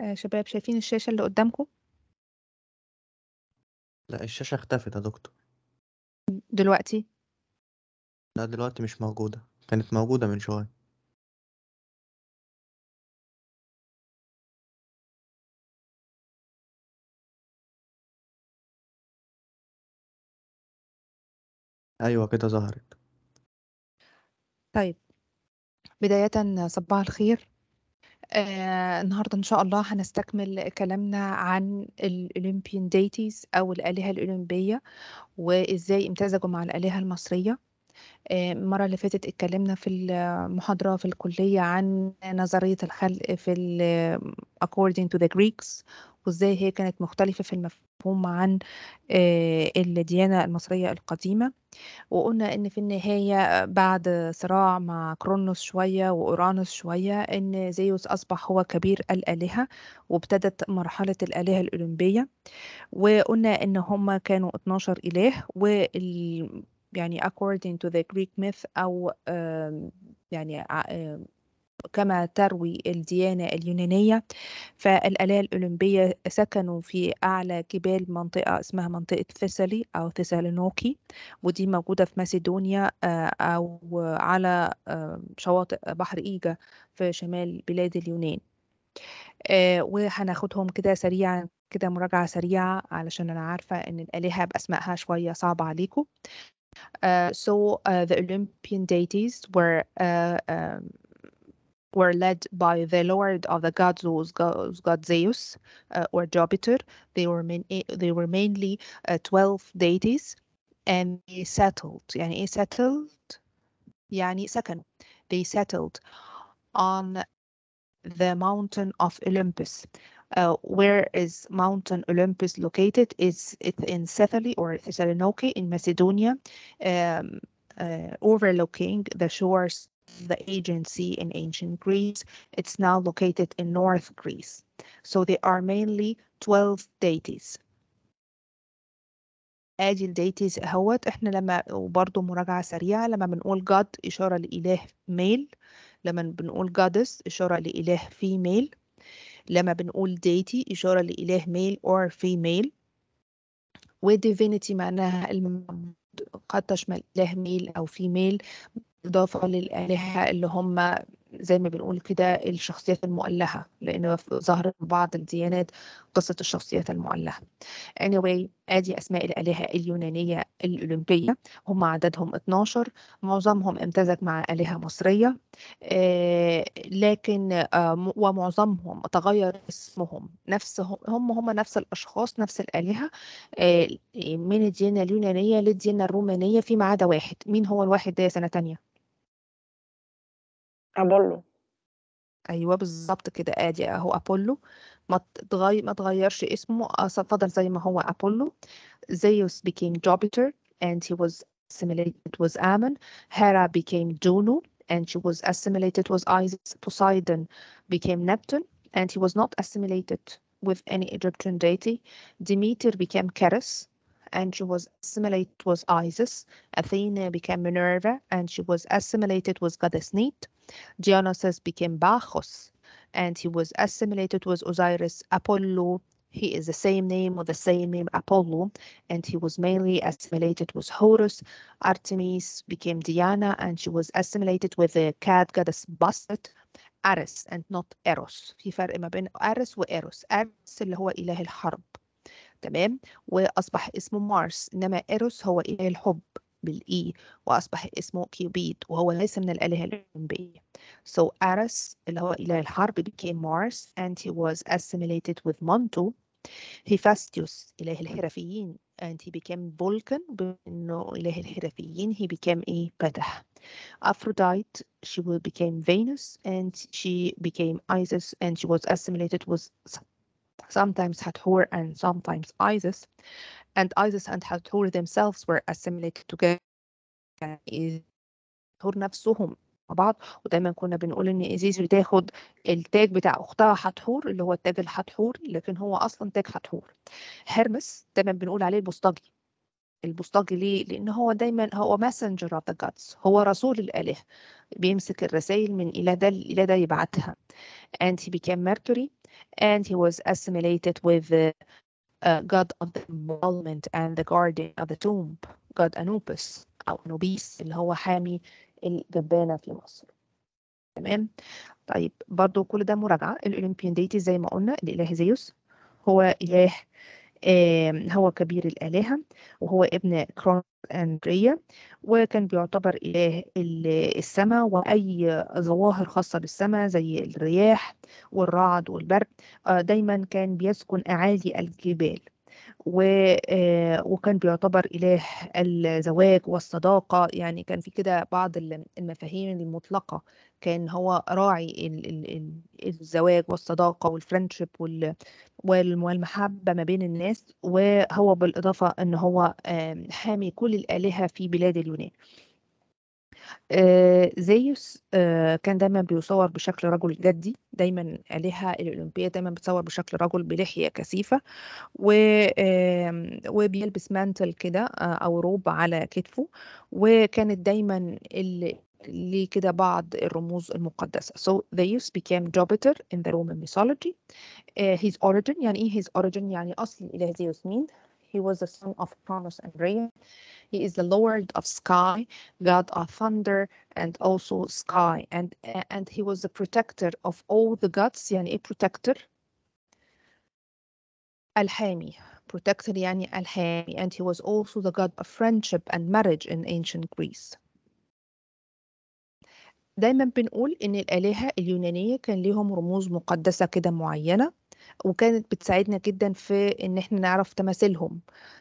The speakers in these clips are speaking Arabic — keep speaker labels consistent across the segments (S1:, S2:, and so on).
S1: آه، شباب شايفين الشاشة اللي قدامكم لا الشاشة اختفت يا دكتور دلوقتي لا دلوقتي مش موجودة كانت موجودة من شوية أيوة كده ظهرت طيب بداية صباح الخير
S2: آه، النهارده إن شاء الله هنستكمل كلامنا عن الأولمبيان ديتيز أو الآلهة الأولمبية وإزاي امتزجوا مع الآلهة المصرية آه، المرة اللي فاتت اتكلمنا في المحاضرة في الكلية عن نظرية الخلق في according to the Greeks وإزاي هي كانت مختلفة في المفهوم مفهوم عن الديانة آه، المصرية القديمة، وقُلنا إن في النهاية آه، بعد صراع مع كرونوس شوية وأورانوس شوية، إن زيوس أصبح هو كبير الآلهة، وابتدت مرحلة الآلهة الأولمبية، وقُلنا إن هم كانوا 12 إله وال يعني according to the Greek myth أو يعني كما تروي الديانة اليونانية فالآلهة الأولمبية سكنوا في أعلى جبال منطقة اسمها منطقة فيسالي أو ثسالونيكي ودي موجودة في ماسيدونيا آه، أو على آه، شواطئ بحر إيجا في شمال بلاد اليونان آه، وهناخدهم كده سريعا كده مراجعة سريعة علشان أنا عارفة إن الآلهة بأسمائها شوية صعبة عليكم Uh, so uh, the Olympian deities were uh, um, were led by the lord of the gods, god, Zeus uh, or Jupiter. They were main, eh, they were mainly uh, twelve deities, and they settled. يعني settled. Yani, second, they settled on the mountain of Olympus. Uh, where is Mountain Olympus located? Is it in Thessaly or Thessaloniki in Macedonia, um, uh, overlooking the shores the agency in ancient Greece. It's now located in North Greece. So there are mainly 12 deities. ادي الديتيز اهوت احنا لما وبرضه مراجعه سريعه لما بنقول جاد اشاره لاله ميل لما بنقول جادس اشاره لاله فيميل لما بنقول ديتي اشاره لاله ميل اور فيميل divinity معناها المعبود قد تشمل إله ميل أو فيميل إضافة للآلهة اللي هم زي ما بنقول كده الشخصيات المؤلهة لأن ظهرت بعض الديانات قصة الشخصيات المؤلهة anyway آدي أسماء الآلهة اليونانية الأولمبية هم عددهم 12 معظمهم امتزج مع آلهة مصرية آه، لكن آه، ومعظمهم تغير اسمهم نفسهم هم هم نفس الأشخاص نفس الآلهة آه، من الديانة اليونانية للديانة الرومانية فيما عدا واحد مين هو الواحد ده سنة تانية أبولو ايوه بالظبط كده ادي اهو ابولو ما تغير ما تغيرش اسمه فضل زي ما هو ابولو زيوس became Jupiter and he was assimilated with Ammon Hera became Juno and she was assimilated with Isis Poseidon became Neptune and he was not assimilated with any Egyptian deity Demeter became Ceres and she was assimilated with Isis Athena became Minerva and she was assimilated with goddess Neith Dionysus became Bacchus, and he was assimilated with Osiris Apollo. He is the same name or the same name Apollo, and he was mainly assimilated with Horus. Artemis became Diana, and she was assimilated with the cat goddess Bastet, Ares and not Eros في فرق ما بين أرس Eros. Ares اللي هو إله الحرب تمام وأصبح اسمه مارس إنما إيروس هو إله الحب بالإي وأصبح اسمه كيوبيد وهو ليس من الآلهة الأولمبية. So Ares اللي هو إله الحرب became Mars and he was assimilated with Montu. Hephaestus إله الحرفيين and he became Vulcan بأنه إله الحرفيين he became a بدح. Aphrodite she will became Venus and she became Isis and she was assimilated with sometimes Hathor and sometimes Isis. and ISIS and Hathor themselves were assimilated together يعني نفسهم مع بعض ودايما كنا بنقول ان ازيز بتاخد التاج بتاع اختها حتحور اللي هو التاج الحتحور لكن هو اصلا تاج حتحور هرمس دايما بنقول عليه البسطجي. البسطجي ليه لان هو دايما هو ماسنجر اوف ذا جادز هو رسول الاله بيمسك الرسائل من اله ده لإله ده يبعتها and he became mercury and he was assimilated with uh, god of the embalmment and the guardian of the tomb god Anubis أو أنوبيس اللي هو حامي الجبانة في مصر تمام طيب برضو كل ده مراجعة الأولمبيان ديتي زي ما قلنا الإله زيوس هو إله هو كبير الآلهة وهو ابن كرون أندريا وكان بيعتبر إله السماء وأي ظواهر خاصة بالسماء زي الرياح والرعد والبرد آه، دايما كان بيسكن أعالي الجبال آه، وكان بيعتبر إله الزواج والصداقة يعني كان في كده بعض المفاهيم المطلقة كان هو راعي الزواج والصداقة والفرنشب والمحبة ما بين الناس وهو بالإضافة أن هو حامي كل الآلهة في بلاد اليونان آه، زيوس آه، كان دايمًا بيُصوّر بشكل رجل جدّي، دايمًا آلهة الأولمبية دايمًا بتصوّر بشكل رجل بلحية كثيفة وبيلبس مانتل كده آه، أو روب على كتفه، وكانت دايمًا اللي ليه كده بعض الرموز المقدسة. So Zeus became Jupiter in the Roman mythology. Uh, his origin يعني إيه his origin يعني أصل الإله زيوس مين؟ He was the son of Cronus and Rhea. He is the lord of sky, god of thunder, and also sky. And and he was the protector of all the gods. yani إيه protector? الحامي. Protector yani الحامي. And he was also the god of friendship and marriage in ancient Greece. دايما بنقول إن الآلهة اليونانية كان ليهم رموز مقدسة كده معينة وكانت بتساعدنا جدًا في إن إحنا نعرف تماثيلهم،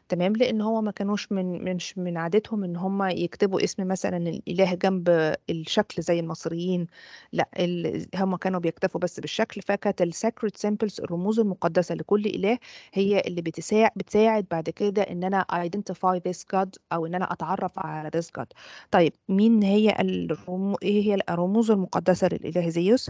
S2: تمام، لإن هو ما كانوش من مش من عادتهم إن هم يكتبوا اسم مثلًا الإله جنب الشكل زي المصريين، لأ ال هم كانوا بيكتفوا بس بالشكل، فكانت الsacred سيمبلز الرموز المقدسة لكل إله هي اللي بتساع بتساعد بعد كده إن أنا identify this God أو إن أنا أتعرف على this God. طيب مين هي الرمو إيه هي الرموز المقدسة للإله زيوس؟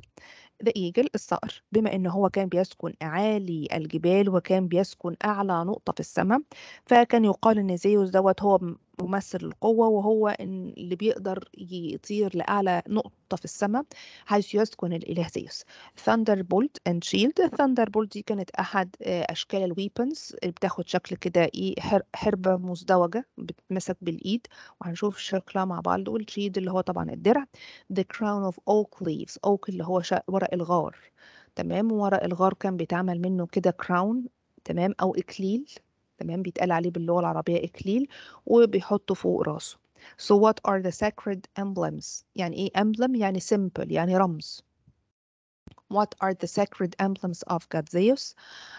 S2: ذا ايجل الصقر بما ان هو كان بيسكن اعالي الجبال وكان بيسكن اعلى نقطه في السماء فكان يقال ان زيوس دوت هو ممثل القوة وهو اللي بيقدر يطير لأعلى نقطة في السماء حيث يسكن الإله زيوس ثاندر بولت اند شيلد ثاندر بولت دي كانت أحد آه، أشكال الويبنز اللي بتاخد شكل كده إيه حربة مزدوجة بتمسك بالإيد وهنشوف شكلها مع بعض والشيد اللي هو طبعا الدرع the crown of oak leaves oak اللي هو ورق الغار تمام ورق الغار كان بيتعمل منه كده كراون تمام أو إكليل تمام بيتقال عليه باللغة العربية إكليل وبيحطه فوق راسه So what are the sacred emblems يعني إيه emblem يعني simple يعني رمز What are the sacred emblems of God Zeus?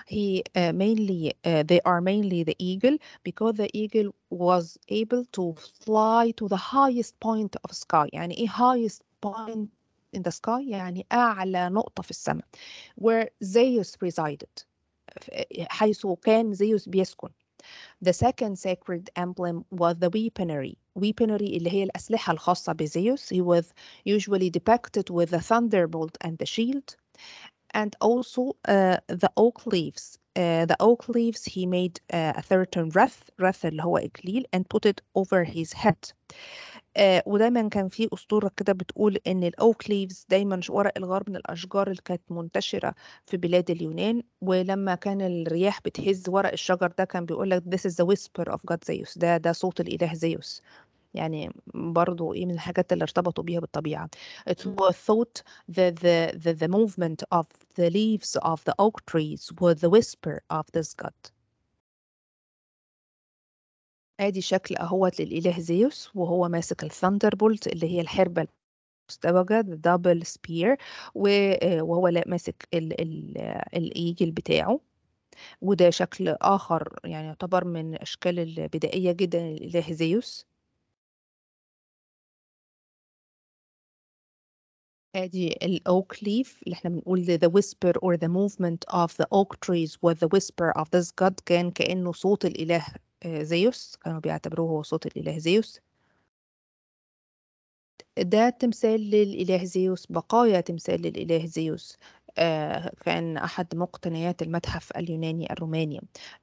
S2: He uh, mainly, uh, they are mainly the eagle because the eagle was able to fly to the highest point of sky. يعني إيه highest point in the sky يعني أعلى نقطة في السماء where Zeus resided حيث كان زيوس بيسكن The second sacred emblem was the weaponry. Weaponry اللي هي الأسلحة الخاصة بزيوس. He was usually depicted with the thunderbolt and the shield. And also uh, the oak leaves. Uh, the oak leaves he made uh, a certain wreath, wreath اللي هو إكليل, and put it over his head. آه، ودايما كان في أسطورة كده بتقول إن الأوكليفز دايما ورق الغار من الأشجار اللي كانت منتشرة في بلاد اليونان ولما كان الرياح بتهز ورق الشجر ده كان بيقول لك this is the whisper of God Zeus ده ده صوت الإله زيوس يعني برضو ايه من الحاجات اللي ارتبطوا بيها بالطبيعة it was thought that the, the, the movement of the leaves of the oak trees was the whisper of this god ادي شكل اهوت للاله زيوس وهو ماسك الثاندر بولت اللي هي الحربه المزدوجه دبل سبير وهو لا ماسك آه، الايجل بتاعه وده شكل اخر يعني يعتبر من
S1: الاشكال البدائيه جدا للاله زيوس ادي الاوك ليف اللي احنا بنقول the whisper
S2: or the movement of the oak trees وذا the whisper of this god كان كانه صوت الاله آه، زيوس كانوا بيعتبروه هو صوت الإله زيوس ده تمثال للإله زيوس بقايا تمثال للإله زيوس آه، كان أحد مقتنيات المتحف اليوناني الروماني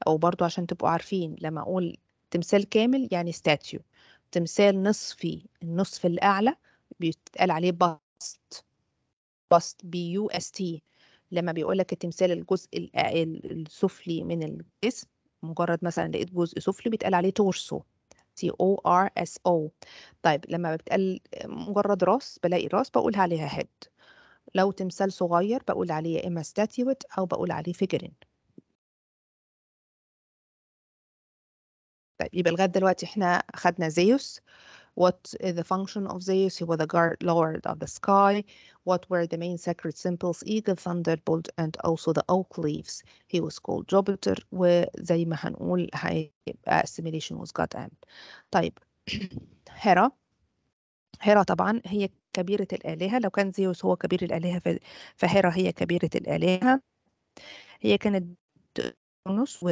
S2: أو برضو عشان تبقوا عارفين لما أقول تمثال كامل يعني ستاتيو تمثال نصفي النصف الأعلى بيتقال عليه باست باست بي يو اس تي لما بيقول لك التمثال الجزء السفلي من الجسم مجرد مثلا لقيت جزء سفلي بيتقال عليه تورسو تي او ار اس او طيب لما بتقال مجرد راس بلاقي راس بقول عليها هيد لو تمثال صغير بقول عليه يا اما ستاتيوت او بقول عليه فيجرين طيب يبقى لغايه دلوقتي احنا خدنا زيوس What is the function of Zeus? He was the guard lord of the sky. What were the main sacred symbols? Eagle, thunderbolt, and also the oak leaves. He was called Jupiter وزي ما هنقول هيبقى assimilation with God and طيب هيرا هيرا طبعا هي كبيرة الآلهة لو كان زيوس هو كبير الآلهة فهيرا هي كبيرة الآلهة هي كانت أونس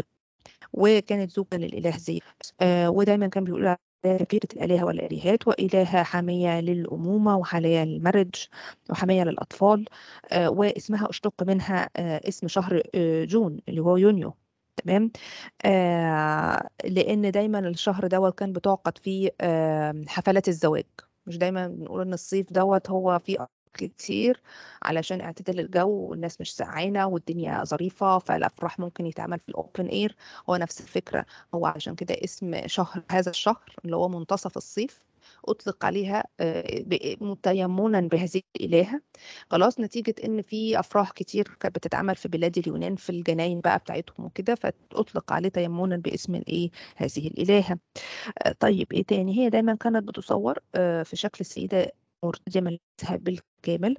S2: وكانت زوجة للإله زيوس آه ودايما كان بيقول كبيرة الآلهة والآلهات وإلهة حامية للأمومة وحامية للمرج وحامية للأطفال آه، واسمها أشتق منها آه، اسم شهر آه، جون اللي هو يونيو تمام لأن دايما الشهر دوت كان بتعقد فيه حفلات الزواج مش دايما بنقول ان الصيف دوت هو فيه كتير علشان اعتدال الجو والناس مش سقعانه والدنيا ظريفه فالافراح ممكن يتعمل في الاوبن اير هو نفس الفكره هو عشان كده اسم شهر هذا الشهر اللي هو منتصف الصيف اطلق عليها آه، تيمنا بهذه الالهه خلاص نتيجه ان في افراح كتير كانت بتتعمل في بلاد اليونان في الجناين بقى بتاعتهم وكده فاطلق عليه تيمنا باسم الايه هذه الالهه آه، طيب ايه تاني هي دايما كانت بتصور آه، في شكل سيده مرتجمة بالكامل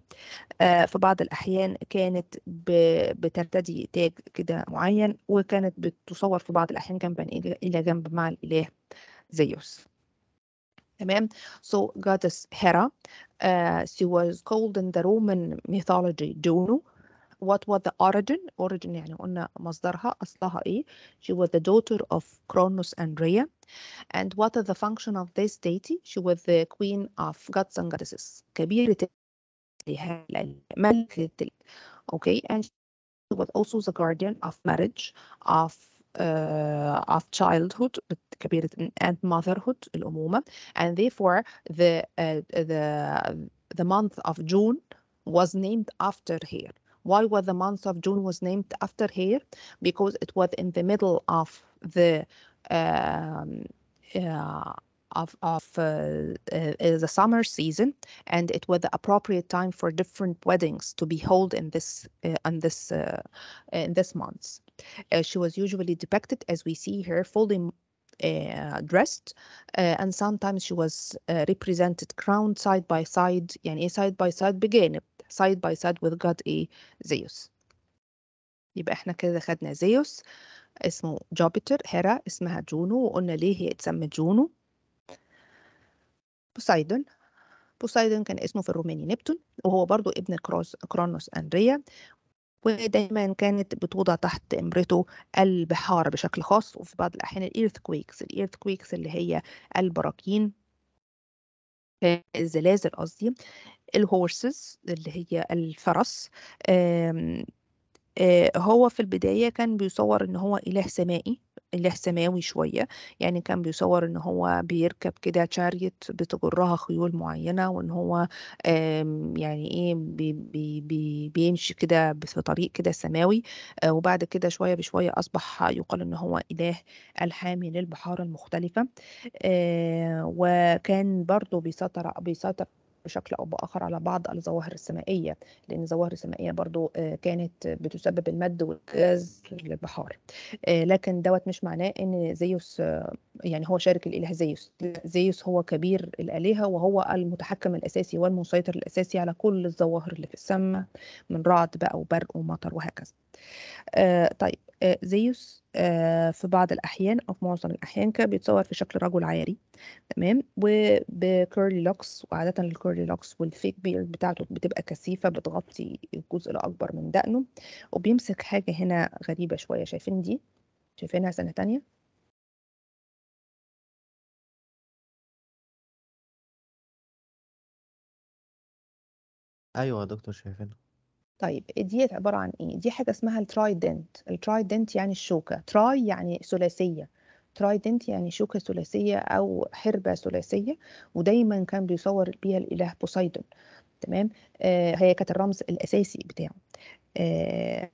S2: آه، في بعض الأحيان كانت بترتدي تاج كده معين وكانت بتصور في بعض الأحيان جنبا إلى جنب مع الإله زيوس تمام so goddess Hera uh, she was called in the Roman mythology Juno what was the origin origin يعني قلنا مصدرها أصلها إيه she was the daughter of Cronus and Rhea and what is the function of this deity she was the queen of gods and goddesses كبيرة ملكة okay and she was also the guardian of marriage of uh, of childhood and motherhood الأمومة and therefore the uh, the the month of June was named after her why was the month of June was named after her? Because it was in the middle of the um, uh, of, of uh, uh, the summer season, and it was the appropriate time for different weddings to be held in this uh, in this uh, in this month. Uh, she was usually depicted as we see her fully uh, dressed, and sometimes she was represented crowned side by side, يعني side by side beginning. side by side with god ايه زيوس يبقى احنا كده خدنا زيوس اسمه جوبيتر هيرا اسمها جونو وقلنا ليه هي اتسمت جونو بوسايدون بوسايدون كان اسمه في الروماني نبتون وهو برضو ابن كروس كرونوس أندريا ودايما كانت بتوضع تحت إمرته البحار بشكل خاص وفي بعض الأحيان الإيرث كويكس الإيرث كويكس اللي هي البراكين الزلازل قصدي الهورسز اللي هي الفرس آمم، آه، هو في البداية كان بيصور إن هو إله سمائي سماوي شوية يعني كان بيصور ان هو بيركب كده شاريت بتجرها خيول معينة وان هو يعني ايه بي بي بي بيمشي كده في طريق كده سماوي آه، وبعد كده شوية بشوية اصبح يقال ان هو اله الحامي للبحار المختلفة آه، وكان برضو بيسيطر بيسيطر بشكل أو بآخر على بعض الظواهر السمائية لأن الظواهر السمائية برضو آه، كانت بتسبب المد والغاز للبحار آه، لكن دوت مش معناه إن زيوس آه، يعني هو شارك الإله زيوس زيوس هو كبير الآلهة وهو المتحكم الأساسي والمسيطر الأساسي على كل الظواهر اللي في السماء من رعد بقى وبرق ومطر وهكذا طيب زيوس آه، في بعض الأحيان أو في معظم الأحيان كان بيتصور في شكل رجل عاري تمام وبكيرلي لوكس وعادة الكيرلي لوكس والفيك بيرد بتاعته بتبقى كثيفة بتغطي الجزء الأكبر من دقنه
S1: وبيمسك حاجة هنا غريبة شوية شايفين دي شايفينها سنة تانية ايوه يا دكتور شايفينها طيب دي عبارة عن إيه؟
S2: دي حاجة اسمها الترايدنت الترايدنت يعني الشوكة تراي يعني ثلاثية ترايدنت يعني شوكة ثلاثية أو حربة ثلاثية ودايما كان بيصور بيها الإله بوسايدون تمام آه هي كانت الرمز الأساسي بتاعه آه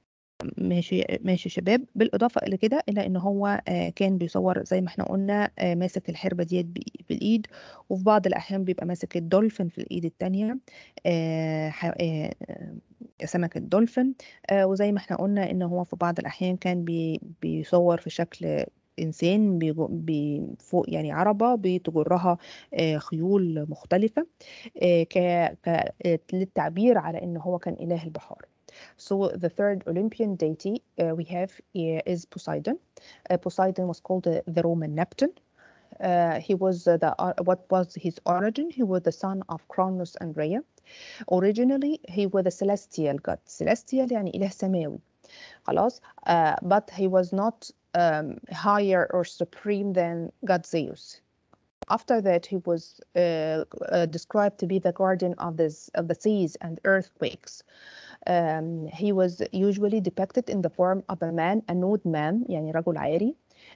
S2: ماشي ماشي شباب بالاضافه الى كده الى ان هو آه، كان بيصور زي ما احنا قلنا آه، ماسك الحربه ديت بالايد وفي بعض الاحيان بيبقى ماسك الدولفين في الايد التانية آه، سمك الدولفين آه، وزي ما احنا قلنا ان هو في بعض الاحيان كان بيصور في شكل انسان فوق يعني عربه بتجرها آه، خيول مختلفه آه، للتعبير على ان هو كان اله البحار So the third Olympian deity uh, we have uh, is Poseidon. Uh, Poseidon was called the Roman Neptune. uh, he was uh, the uh, what was his origin? He was the son of Cronus and Rhea. Originally he was a celestial god. Celestial يعني إله سماوي. خلاص. Uh, but he was not um, higher or supreme than god Zeus. After that, he was uh, uh described to be the guardian of, of the seas and earthquakes. Um, he was usually depicted in the form of a man, a nude man, يعني رجل عاري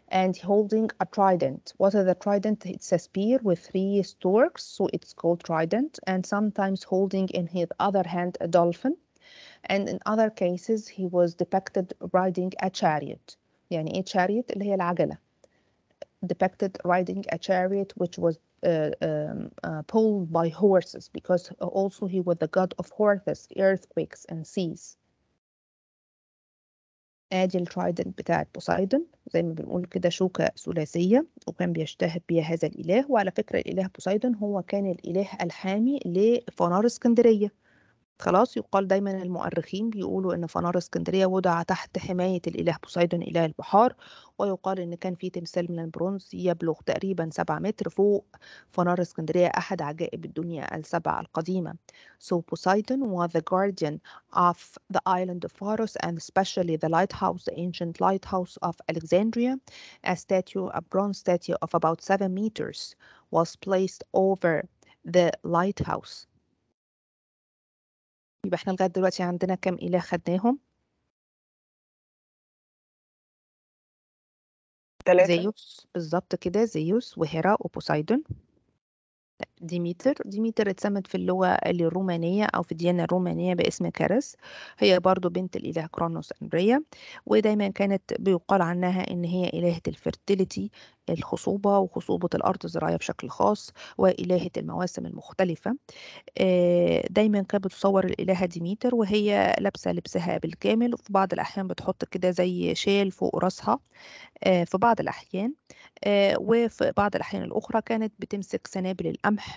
S2: and holding a trident. What is a trident? It's a spear with three storks, so it's called trident, and sometimes holding in his other hand a dolphin. And in other cases, he was depicted riding a chariot. يعني a chariot اللي هي العجلة. Depicted riding a chariot which was uh, um, uh, pulled by horses because also he was the god of horses, earthquakes, and seas. ادي الترايدنت بتاعة بوسايدون زي ما بنقول كده شوكة ثلاثية وكان بيشتهر بيها هذا الإله وعلى فكرة الإله بوسايدون هو كان الإله الحامي لفنار اسكندرية خلاص يقال دايما المؤرخين بيقولوا ان فنار اسكندريه وضع تحت حمايه الاله بوسيدون اله البحار ويقال ان كان في تمثال من البرونز يبلغ تقريبا 7 متر فوق فنار اسكندريه احد عجائب الدنيا السبعه القديمه So Poseidon was the guardian of the island of Pharos and especially the lighthouse, the ancient lighthouse of Alexandria. A statue, a bronze statue of about 7 meters was placed over the lighthouse.
S1: يبقى احنا لغاية دلوقتي عندنا كام إله خدناهم ثلاثة زيوس بالظبط كده زيوس وهيرا وبوسايدون ديميتر ديميتر اتسمت في
S2: اللغة الرومانية أو في الديانة الرومانية باسم كارس هي برضو بنت الإله كرونوس أنريا ودايما كانت بيقال عنها إن هي إلهة الفرتيليتي الخصوبة وخصوبة الأرض الزراعية بشكل خاص وإلهة المواسم المختلفة آه، دايما كانت بتصور الإلهة ديميتر وهي لابسة لبسها بالكامل وفي بعض الأحيان بتحط كده زي شال فوق راسها آه، في بعض الأحيان آه، وفي بعض الأحيان الأخرى كانت بتمسك سنابل القمح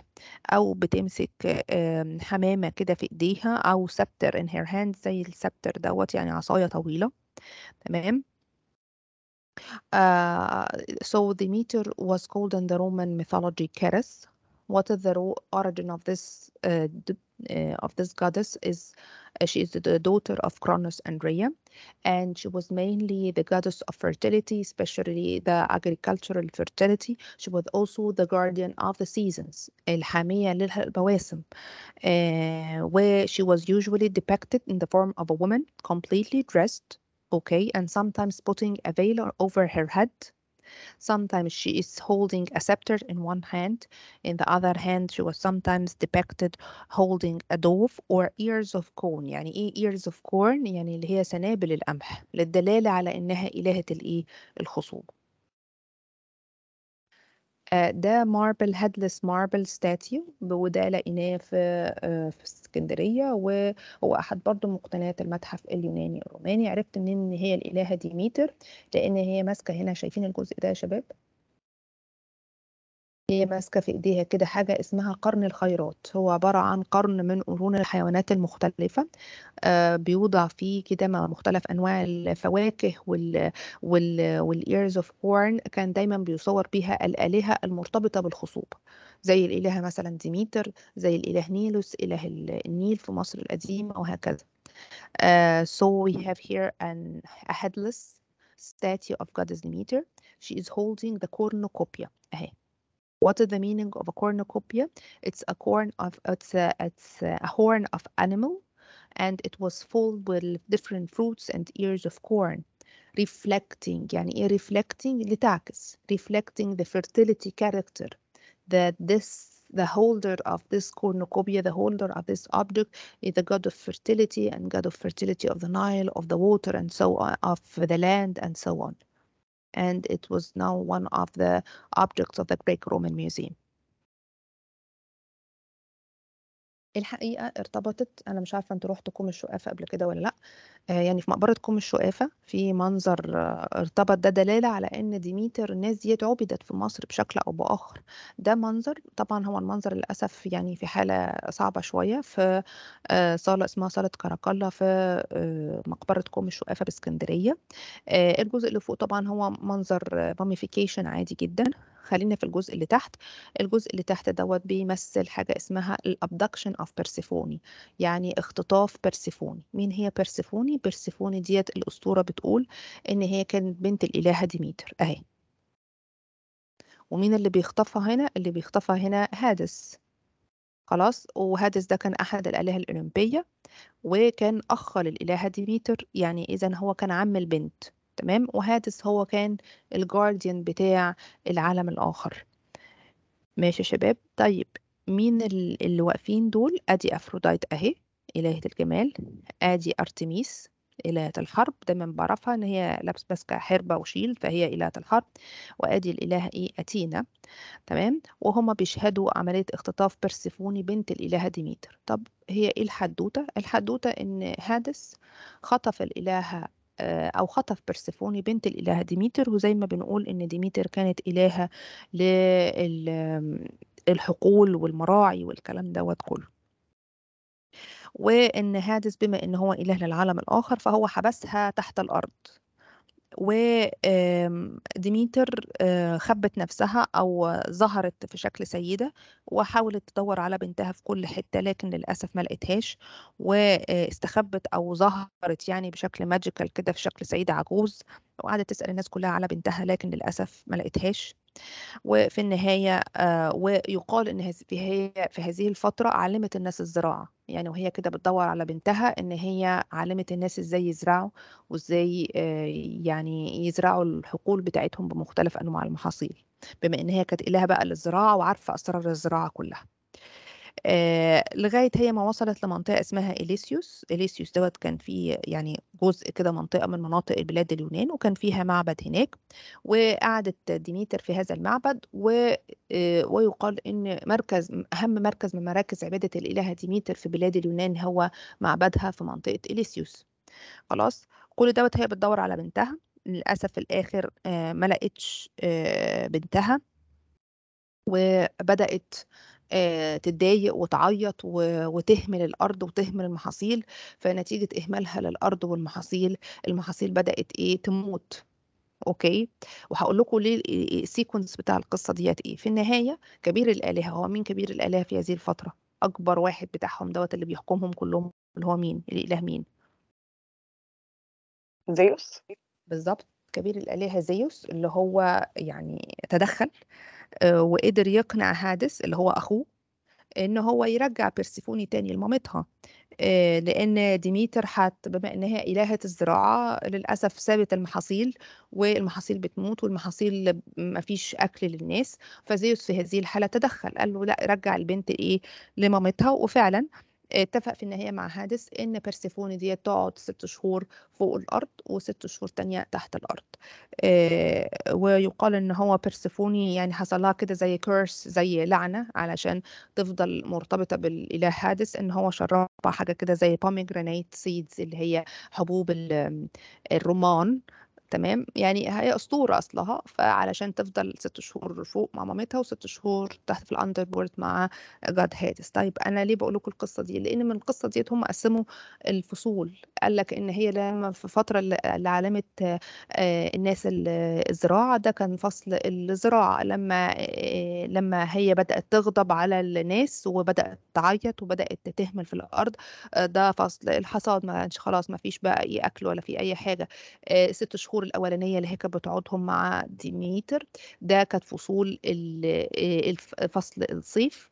S2: او بتمسك آمم، حمامه كده في ايديها او سبتر ان هير هاند زي السبتر دوت يعني عصايه طويله تمام Uh, so the meter was called in the Roman mythology Keres, what is the origin of this uh, uh, of this goddess is uh, she is the daughter of Cronus and Rhea, and she was mainly the goddess of fertility, especially the agricultural fertility. She was also the guardian of the seasons, الحامية el uh, where she was usually depicted in the form of a woman, completely dressed, okay, and sometimes putting a veil over her head Sometimes she is holding a scepter in one hand. In the other hand, she was sometimes depicted holding a dove or ears of corn يعني إيه ears of corn يعني اللي هي سنابل القمح للدلالة على إنها إلهة الإيه الخصوبة آه، ده ماربل هيدلس ماربل ستاتيو وده لقيناه في آه، في اسكندريه وهو احد برضو مقتنيات المتحف اليوناني الروماني عرفت منين ان هي الالهه ديميتر لان هي ماسكه هنا شايفين الجزء ده يا شباب هي إيه، ماسكة في إيديها كده حاجة اسمها قرن الخيرات هو عبارة عن قرن من قرون الحيوانات المختلفة آه، بيوضع فيه كده مختلف أنواع الفواكه وال وال والإيرز أوف هورن كان دايما بيصور بيها الآلهة المرتبطة بالخصوبة زي الإلهة مثلا ديميتر زي الإله نيلوس إله النيل في مصر القديمة وهكذا آه، so we have here an, a headless statue of goddess Demeter. She is holding the cornucopia. أهي What is the meaning of a cornucopia? It's a corn of it's a, it's a horn of animal, and it was full with different fruits and ears of corn. Reflecting يعني reflecting litakis, reflecting the fertility character that this the holder of this cornucopia, the holder of this object, is the god of fertility and god of fertility of the Nile, of the water, and so on, of the land, and so on and it was now one of the
S1: objects of the Greek Roman Museum.
S2: الحقيقة ارتبطت أنا مش عارفة أنتوا رحتوا كوم الشقافة قبل كده ولا لأ آه، يعني في مقبرة كوم الشقافة في منظر آه، ارتبط ده دلالة على أن ديميتر ناس دي عبدت في مصر بشكل أو بآخر ده منظر طبعا هو المنظر للأسف يعني في حالة صعبة شوية في آه، صالة اسمها صالة كاراكالا في مقبرة كوم الشقافة باسكندرية الجزء اللي فوق طبعا هو منظر ماميفيكيشن عادي جدا خلينا في الجزء اللي تحت الجزء اللي تحت دوت بيمثل حاجة اسمها الابدكشن اوف بيرسيفوني يعني اختطاف بيرسيفوني مين هي بيرسيفوني بيرسيفوني ديت الأسطورة بتقول إن هي كانت بنت الإلهة ديميتر أهي ومين اللي بيخطفها هنا اللي بيخطفها هنا هادس خلاص وهادس ده كان أحد الآلهة الأولمبية وكان أخ للإلهة ديميتر يعني إذا هو كان عم البنت تمام وهاتس هو كان الجارديان بتاع العالم الآخر ماشي يا شباب طيب مين اللي واقفين دول ادي افروديت اهي إلهة الجمال ادي ارتميس إلهة الحرب دايما بعرفها إن هي لابس ماسكة حربة وشيل فهي إلهة الحرب وأدي الإلهة إيه أتينا تمام وهما بيشهدوا عملية اختطاف بيرسيفوني بنت الإلهة ديميتر طب هي إيه الحدوتة؟ الحدوتة إن هادس خطف الإلهة آه، أو خطف بيرسيفوني بنت الإله ديميتر وزي ما بنقول إن ديميتر كانت إلهة للحقول والمراعي والكلام دوت كله وإن هادس بما إن هو إله للعالم الآخر فهو حبسها تحت الأرض وديميتر آمم، آه، خبت نفسها أو ظهرت في شكل سيدة وحاولت تدور على بنتها في كل حتة لكن للأسف ما لقيتهاش واستخبت آه، أو ظهرت يعني بشكل ماجيكال كده في شكل سيدة عجوز وقعدت تسأل الناس كلها على بنتها لكن للأسف ما لقيتهاش وفي النهاية آه، ويقال إن في هذه الفترة علمت الناس الزراعة يعني وهي كده بتدور على بنتها ان هي علمت الناس ازاي يزرعوا وازاي آه، يعني يزرعوا الحقول بتاعتهم بمختلف انواع المحاصيل بما ان هي كانت الهه بقى للزراعه وعارفه اسرار الزراعه كلها آه، لغايه هي ما وصلت لمنطقه اسمها اليسيوس اليسيوس دوت كان فيه يعني جزء كده منطقه من مناطق البلاد اليونان وكان فيها معبد هناك وقعدت ديميتر في هذا المعبد و آه، ويقال ان مركز اهم مركز من مراكز عباده الالهه ديميتر في بلاد اليونان هو معبدها في منطقه اليسيوس خلاص كل دوت هي بتدور على بنتها للاسف في الاخر آه، ما لقتش بنتها وبدات آه، تتضايق وتعيط وتهمل الارض وتهمل المحاصيل فنتيجه اهمالها للارض والمحاصيل المحاصيل بدات ايه تموت اوكي وهقول لكم ليه السيكونس بتاع القصه ديت ايه في النهايه كبير الالهه هو مين كبير الالهه في هذه الفتره اكبر واحد بتاعهم دوت اللي بيحكمهم كلهم اللي هو مين الاله مين زيوس بالظبط كبير الالهه زيوس اللي هو يعني تدخل آه، وقدر يقنع هادس اللي هو أخوه إن هو يرجع بيرسيفوني تاني لمامتها آه، لأن ديميتر حت بما إنها إلهة الزراعة للأسف سابت المحاصيل والمحاصيل بتموت والمحاصيل مفيش أكل للناس فزيوس في هذه الحالة تدخل قال له لا رجع البنت إيه لمامتها وفعلا اتفق في النهاية مع هادس إن بيرسيفوني دي تقعد ست شهور فوق الأرض وست شهور تانية تحت الأرض ويقال إن هو بيرسيفوني يعني حصل لها كده زي كيرس زي لعنة علشان تفضل مرتبطة بالإله هادس إن هو شربها حاجة كده زي بوميجرانيت سيدز اللي هي حبوب الرمان تمام يعني هي أسطورة أصلها فعلشان تفضل ست شهور فوق مع مامتها وست شهور تحت في الأندر بورد مع جاد هاتس طيب أنا ليه بقول لكم القصة دي لأن من القصة ديت هم قسموا الفصول قال لك إن هي لما في فترة اللي علامت آه، الناس الزراعة ده كان فصل الزراعة لما آه، لما هي بدأت تغضب على الناس وبدأت تعيط وبدأت تهمل في الأرض آه، ده فصل الحصاد ما خلاص ما فيش بقى أي أكل ولا في أي حاجة ست شهور الشهور الاولانيه اللي هيك بتقعدهم مع ديميتر ده كانت فصول آه، فصل الصيف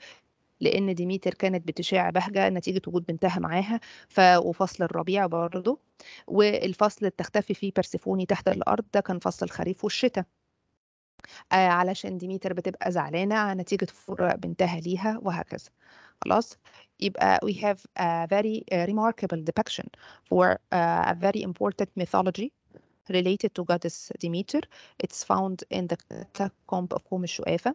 S2: لان ديميتر كانت بتشاع بهجه نتيجه وجود بنتها معاها ف وفصل الربيع برضه والفصل اللي تختفي فيه بيرسيفوني تحت الارض ده كان فصل الخريف والشتاء آه علشان ديميتر بتبقى زعلانه نتيجه فراق بنتها ليها وهكذا خلاص يبقى we have a very آه، remarkable depiction for آه، a very important mythology related to goddess Demeter. It's found in the catacomb of Qum Shu'afa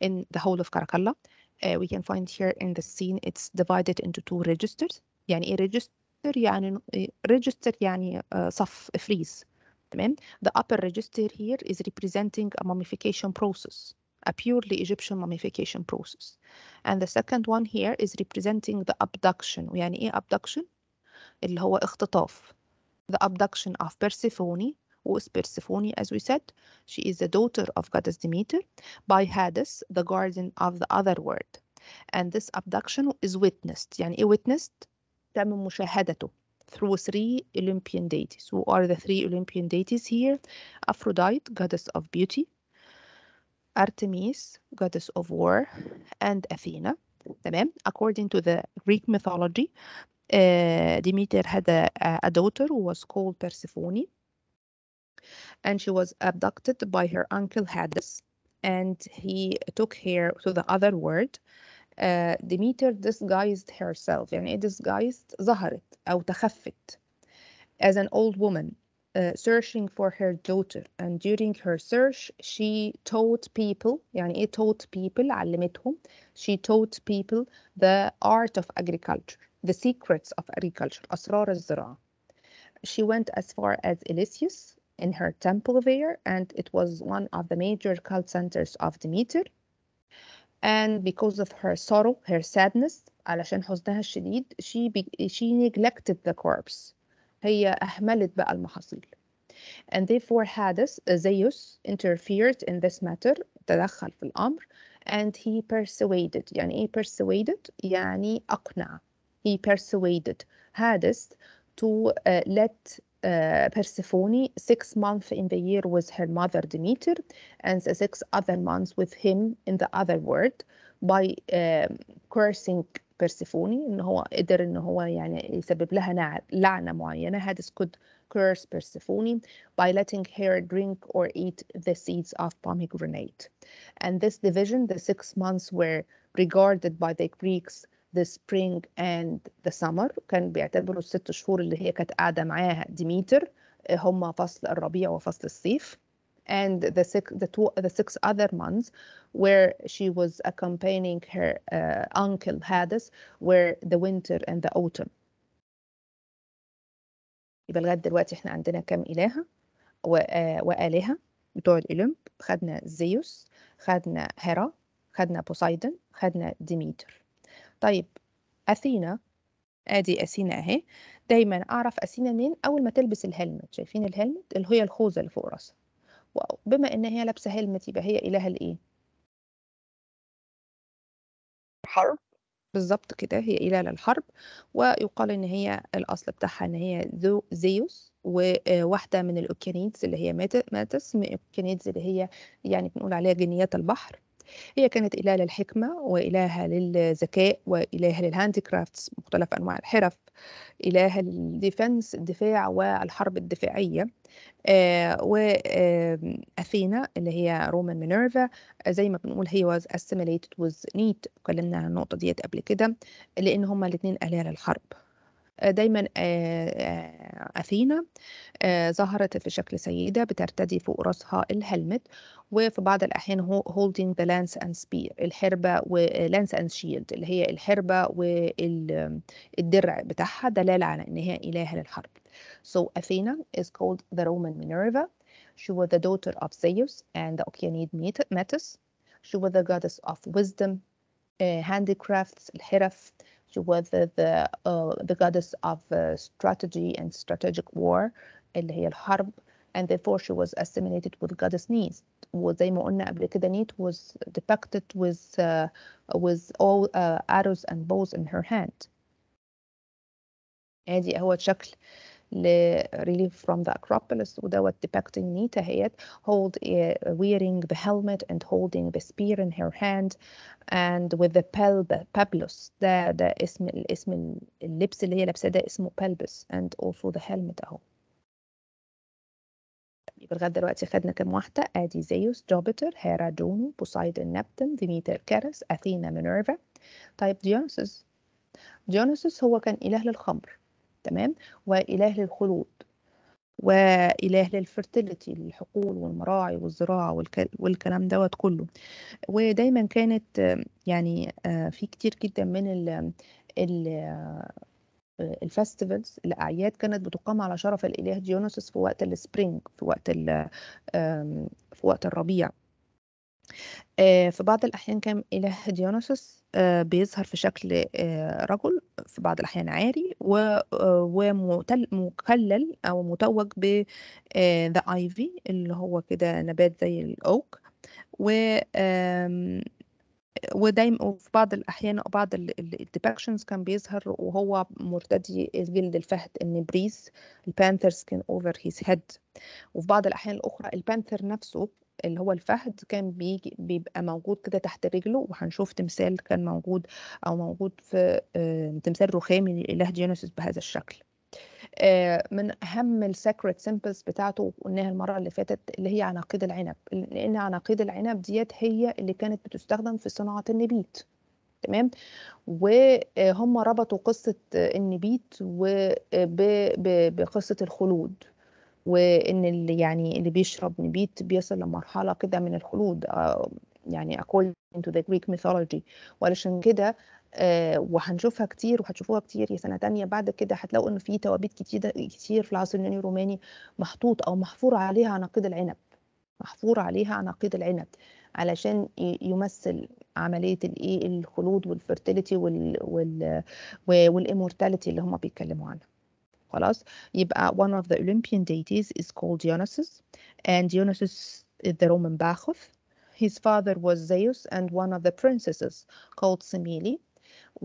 S2: in the whole of Caracalla. Uh, we can find here in the scene it's divided into two registers يعني register يعني uh, register يعني uh, صف freeze the upper register here is representing a mummification process a purely Egyptian mummification process and the second one here is representing the abduction يعني ايه abduction اللي هو اختطاف the abduction of Persephone, who is Persephone, as we said. She is the daughter of goddess Demeter by Hades, the guardian of the other world. And this abduction is witnessed. يعني witnessed؟ تم مشاهدته through three Olympian deities. Who are the three Olympian deities here? Aphrodite, goddess of beauty, Artemis, goddess of war, and Athena. تمام according to the Greek mythology Demeter had a, a daughter who was called Persephone, and she was abducted by her uncle Hades, and he took her to the other world. Uh, Demeter disguised herself, يعني disguised Zaharit أو تخفت as an old woman uh, searching for her daughter and during her search she taught people يعني ايه taught people علمتهم she taught people the art of agriculture the Secrets of Agriculture, أسرار zara. She went as far as Elisius in her temple there, and it was one of the major cult centers of Demeter. And because of her sorrow, her sadness, علشان حزنها الشديد, she, she neglected the corpse. هي أهملت بقى المحاصيل. And therefore Hades, Zeus, interfered in this matter, تدخل في الأمر, and he persuaded يعني ايه persuaded يعني أقنع he persuaded Hades to uh, let uh, Persephone six months in the year with her mother Demeter and the six other months with him in the other world by um, cursing Persephone ان هو قدر ان هو يعني يسبب لها لعنة معينة Hades could curse Persephone by letting her drink or eat the seeds of pomegranate and this division the six months were regarded by the Greeks the spring and the summer كان بيعتبروا الست شهور اللي هي كانت قاعدة معاها ديميتر آه، هما فصل الربيع وفصل الصيف and the six the two the six other months where she was accompanying her uh, uncle Hades were the winter and the autumn يبقى لغايه دلوقتي احنا عندنا كام الهه آه، والهه بتوع الاولمب خدنا زيوس خدنا هيرا خدنا بوسايدن خدنا ديميتر طيب أثينا ادي اثينا اهي دايما اعرف اثينا منين اول ما تلبس الهلمت شايفين الهلمت اللي هي الخوذه اللي فوق راسها وبما ان هي لابسه هلمت يبقى هي الهه الايه حرب بالظبط كده هي اله للحرب ويقال ان هي الاصل بتاعها ان هي ذو زيوس وواحده آه، من الاوكيانيدز اللي هي ماتس من الاوكيانيدز اللي هي يعني بنقول عليها جنيات البحر هي كانت إلهة للحكمة وإلهة للذكاء وإلهة كرافتس مختلف أنواع الحرف إلهة للديفنس الدفاع والحرب الدفاعية آه وأثينا اللي هي رومان مينيرفا زي ما بنقول هي واز assimilated with نيت اتكلمنا عن النقطة ديت قبل كده لأن هما الاتنين آلهة للحرب دايما أثينا ظهرت في شكل سيدة بترتدي فوق رأسها الهلمت وفي بعض الأحيان هو holding the lance and spear الحربة ولانس and shield اللي هي الحربة والدرع بتاعها دلالة على أنها هي إلهة للحرب So Athena is called the Roman Minerva She was the daughter of Zeus and the Oceanid Metis She was the goddess of wisdom, handicrafts, الحرف she was the uh, the goddess of uh, strategy and strategic war اللي Harb, and therefore she was assimilated with goddess Neith وزي ما قلنا قبل كده was depicted with uh, with all uh, arrows and bows in her hand ادي هو شكل relief from the Acropolis ودوت depicting نيتا اهيت hold uh, wearing the helmet and holding the spear in her hand and with the pelb pablos ده ده اسم الاسم اللبس اللي هي لابسه ده اسمه pelbus and also the helmet اهو يبقى لغايه دلوقتي خدنا كام واحده ادي زيوس جوبيتر هيرا جونو بوسايدون نبتون ديميتر كارس اثينا مينيرفا طيب ديونيسوس ديونيسوس هو كان اله للخمر تمام وإله للخلود وإله للفرتيليتي للحقول والمراعي والزراعة والكلام دوت كله ودايما كانت يعني آه، في كتير جدا من ال الفستيفالز آه، الاعياد كانت بتقام على شرف الاله ديونوسوس في وقت السبرينج في وقت في وقت الربيع آه، في بعض الاحيان كان اله ديونوسوس آه، بيظهر في شكل آه، رجل في بعض الأحيان عاري ومكلل آه، أو متوج ب the ايفي اللي هو كده نبات زي الأوك و ودايما وفي بعض الاحيان او بعض الديبكشنز كان بيظهر وهو مرتدي جلد الفهد ان بريز البانثر سكين اوفر هيز هيد وفي بعض الاحيان الاخرى البانثر نفسه اللي هو الفهد كان بيجي بيبقى موجود كده تحت رجله وهنشوف تمثال كان موجود او موجود في آه، تمثال رخامي للاله جينيسيس بهذا الشكل آه، من اهم السكريت سيمبلز بتاعته قلناها المره اللي فاتت اللي هي عناقيد العنب لان عناقيد العنب ديت هي اللي كانت بتستخدم في صناعه النبيت تمام وهم ربطوا قصه النبيت آه، بقصه الخلود وان اللي يعني اللي بيشرب نبيت بيصل لمرحله كده من الخلود آه، يعني according to the Greek mythology وعلشان كده آه، وهنشوفها كتير وهتشوفوها كتير يا سنه تانية بعد كده هتلاقوا ان في توابيت كتير كتير في العصر اليوناني الروماني محطوط او محفور عليها عناقيد العنب محفور عليها عناقيد العنب علشان يمثل عمليه الايه الخلود والفيرتيليتي وال وال والامورتاليتي اللي هم بيتكلموا عنها خلاص يبقى one of the Olympian deities is called Dionysus and Dionysus is the Roman Bacchus his father was Zeus and one of the princesses called Semele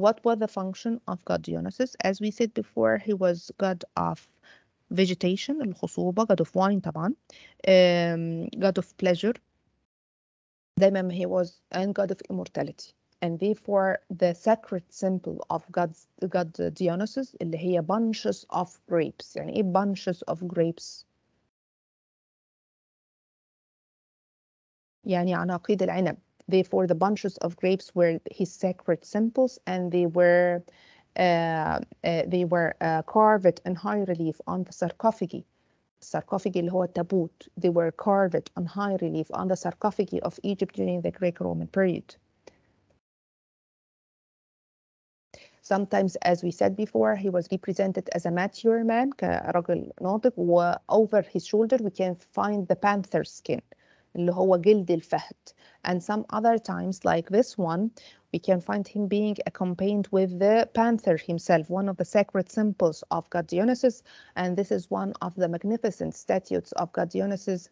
S2: what was the function of god Dionysus as we said before he was god of vegetation الخصوبة god of wine طبعا um, god of pleasure دايما he was and god of immortality and therefore the sacred symbol of God's, God Dionysus اللي هي bunches of grapes يعني إيه bunches of grapes؟ يعني عناقيد العنب therefore the bunches of grapes were his sacred symbols and they were uh, uh, they were uh, carved in high relief on the sarcophagi sarcophagi اللي هو التابوت they were carved on high relief on the sarcophagi of Egypt during the Greek-Roman period sometimes as we said before he was represented as a mature man كرجل ناضج over his shoulder we can find the panther skin اللي هو جلد الفهد and some other times like this one we can find him being accompanied with the panther himself, one of the sacred symbols of God Dionysus, and this is one of the magnificent statues of God Dionysus.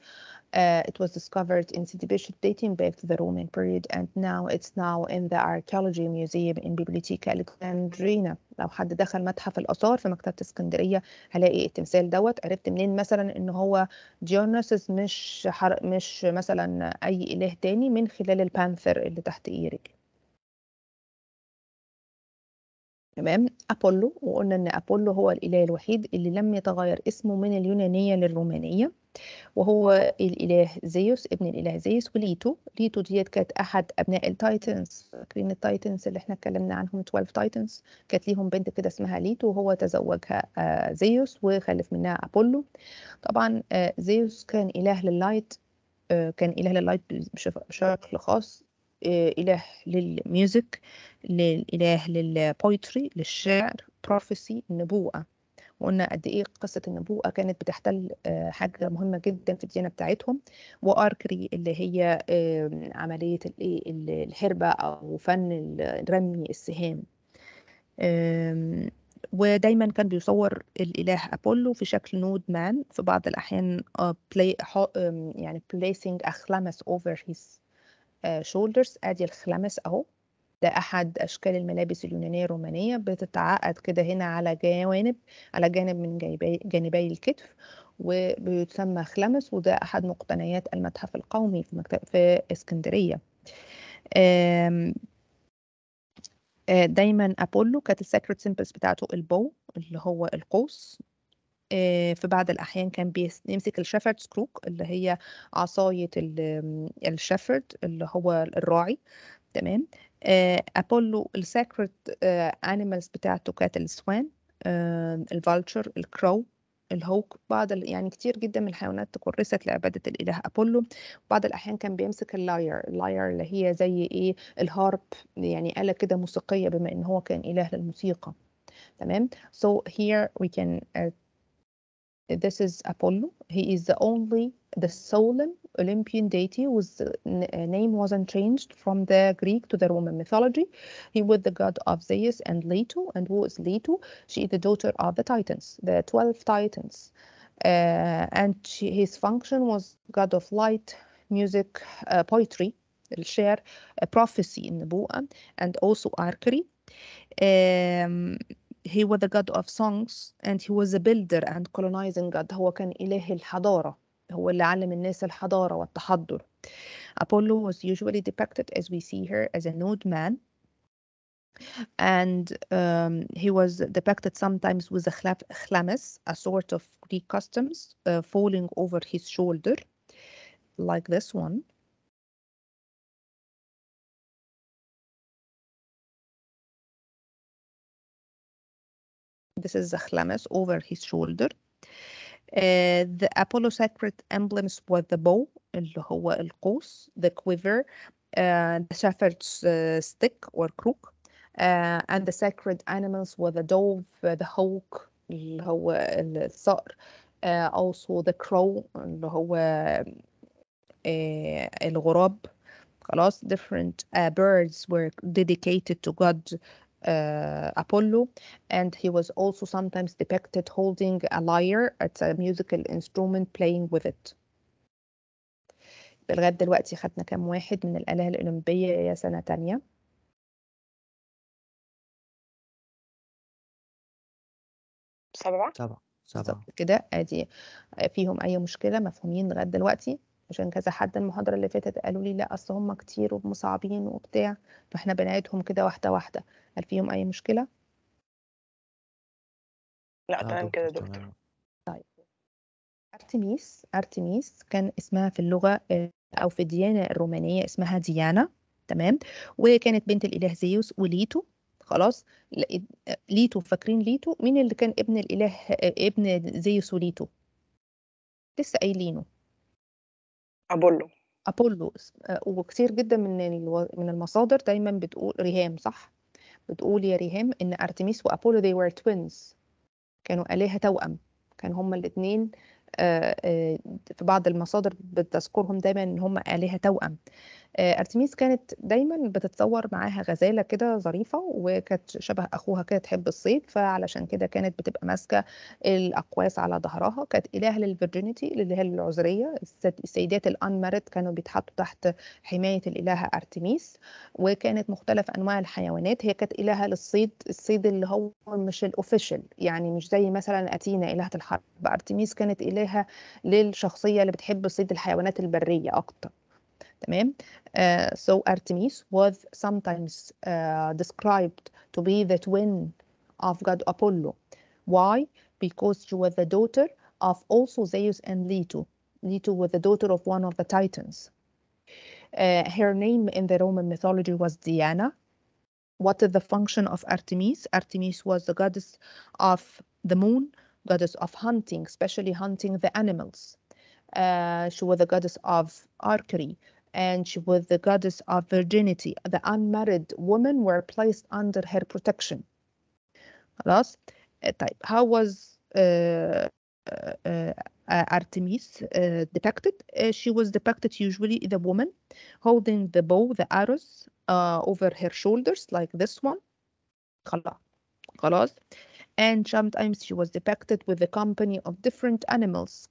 S2: Uh, it was discovered in Sidi Bishop dating back to the Roman period, and now it's now in the Archaeology Museum in Biblioteca Alexandrina. لو حد دخل متحف الآثار في مكتبة اسكندرية هلاقي التمثال دوت عرفت منين مثلا إن هو ديونيسوس مش حر... مش مثلا أي إله تاني من خلال البانثر اللي تحت إيه تمام أبولو وقلنا إن أبولو هو الإله الوحيد اللي لم يتغير اسمه من اليونانية للرومانية وهو الإله زيوس ابن الإله زيوس وليتو ليتو ديت كانت أحد أبناء التايتنز فاكرين التايتنز اللي احنا اتكلمنا عنهم 12 تايتنز كانت ليهم بنت كده اسمها ليتو وهو تزوجها آه، زيوس وخلف منها أبولو طبعا آه، زيوس كان إله لللايت آه، كان إله لللايت بشكل خاص إله للميوزك إله للبويتري للشعر بروفيسي النبوءة وقلنا قد إيه قصة النبوءة كانت بتحتل آه، حاجة مهمة جدا في الديانة بتاعتهم وأركري اللي هي عملية الحربة إيه، أو فن رمي السهام ودايما كان بيصور الاله ابولو في شكل نود مان في بعض الاحيان آه، آه، يعني placing a over his شولدرز آه، ادي الخلامس اهو ده احد اشكال الملابس اليونانيه الرومانيه بتتعقد كده هنا على جوانب على جانب من جانبي الكتف وبيتسمى خلمس وده احد مقتنيات المتحف القومي في, مكتب في اسكندريه آه، دايما ابولو كانت الساكريت سيمبلز بتاعته البو اللي هو القوس آه، في بعض الأحيان كان بيمسك الشفرد سكروك اللي هي عصاية الشفرد اللي هو الراعي تمام أبولو الساكرد أنيمالز بتاعته كانت السوان الفالتشر الكرو الهوك بعض يعني كتير جدا من الحيوانات تكرست لعبادة الإله أبولو بعض الأحيان كان بيمسك اللاير اللاير اللي هي زي إيه الهارب يعني آلة كده موسيقية بما إن هو كان إله للموسيقى تمام so here we can uh, this is Apollo. He is the only, the sole Olympian deity whose uh, name wasn't changed from the Greek to the Roman mythology. He was the god of Zeus and Leto. And who is Leto? She is the daughter of the Titans, the 12 Titans. Uh, and she, his function was god of light, music, uh, poetry, share, a uh, prophecy in Nebuah, and also archery. Um, he was the god of songs and he was a builder and colonizing god هو كان إله الحضارة هو اللي علم الناس الحضارة والتحضر Apollo was usually depicted as we see here as a nude man and um, he was depicted sometimes with a chlamys, a sort of Greek customs, uh,
S1: falling over his shoulder, like this one. This is Zachlamas over his shoulder. Uh,
S2: the Apollo sacred emblems were the bow القوس the quiver uh, the shepherd's uh, stick or crook uh, and the sacred animals were the dove uh, the hawk uh, also the crow اللي uh, different uh, birds were dedicated to God uh, Apollo, and he was also sometimes depicted holding a lyre. at a musical instrument playing with it. لغاية دلوقتي خدنا كام واحد من الآلهة
S1: الأولمبية يا سنة تانية سبعة سبعة سبعة كده ادي
S2: فيهم اي مشكله مفهومين لغايه دلوقتي عشان كذا حد المحاضره اللي فاتت قالوا لي لا اصل هم كتير ومصعبين وبتاع فاحنا بنعيدهم كده واحده واحده هل فيهم أي مشكلة؟
S1: لا آه، تمام كده دكتور طيب
S2: أرتميس أرتميس كان اسمها في اللغة آه، أو في الديانة الرومانية اسمها ديانا تمام وكانت بنت الإله زيوس وليتو خلاص آه، ليتو فاكرين ليتو مين اللي كان ابن الإله ابن زيوس وليتو لسه قايلينه أبولو أبولو وكتير جدا من من المصادر دايما بتقول ريهام صح بتقول يا ريهام إن أرتميس وأبولو they were twins كانوا آلهة توأم كان هما الاتنين آه، آه، في بعض المصادر بتذكرهم دايما إن هما آلهة توأم آه، ارتميس كانت دايما بتتصور معاها غزاله كده ظريفه وكانت شبه اخوها كده تحب الصيد فعلشان كده كانت بتبقى ماسكه الاقواس على ظهرها كانت اله للفيرجينيتي اللي هي العذريه السيدات الانمرت كانوا بيتحطوا تحت حمايه الالهه ارتميس وكانت مختلف انواع الحيوانات هي كانت الهه للصيد الصيد اللي هو مش الاوفيشال يعني مش زي مثلا اثينا الهه الحرب ارتميس كانت الهه للشخصيه اللي بتحب صيد الحيوانات البريه اكتر تمام uh, so Artemis was sometimes uh, described to be the twin of god Apollo why because she was the daughter of also Zeus and Leto Leto was the daughter of one of the Titans uh, her name in the Roman mythology was Diana what is the function of Artemis? Artemis was the goddess of the moon, goddess of hunting, especially hunting the animals. Uh, she was the goddess of archery and she was the goddess of virginity. The unmarried women were placed under her protection. خلاص uh, طيب how was uh, uh, uh, uh Artemis uh, depicted? she was depicted usually the woman holding the bow, the arrows over her shoulders like this one. خلاص خلاص and sometimes she was depicted with the company of different animals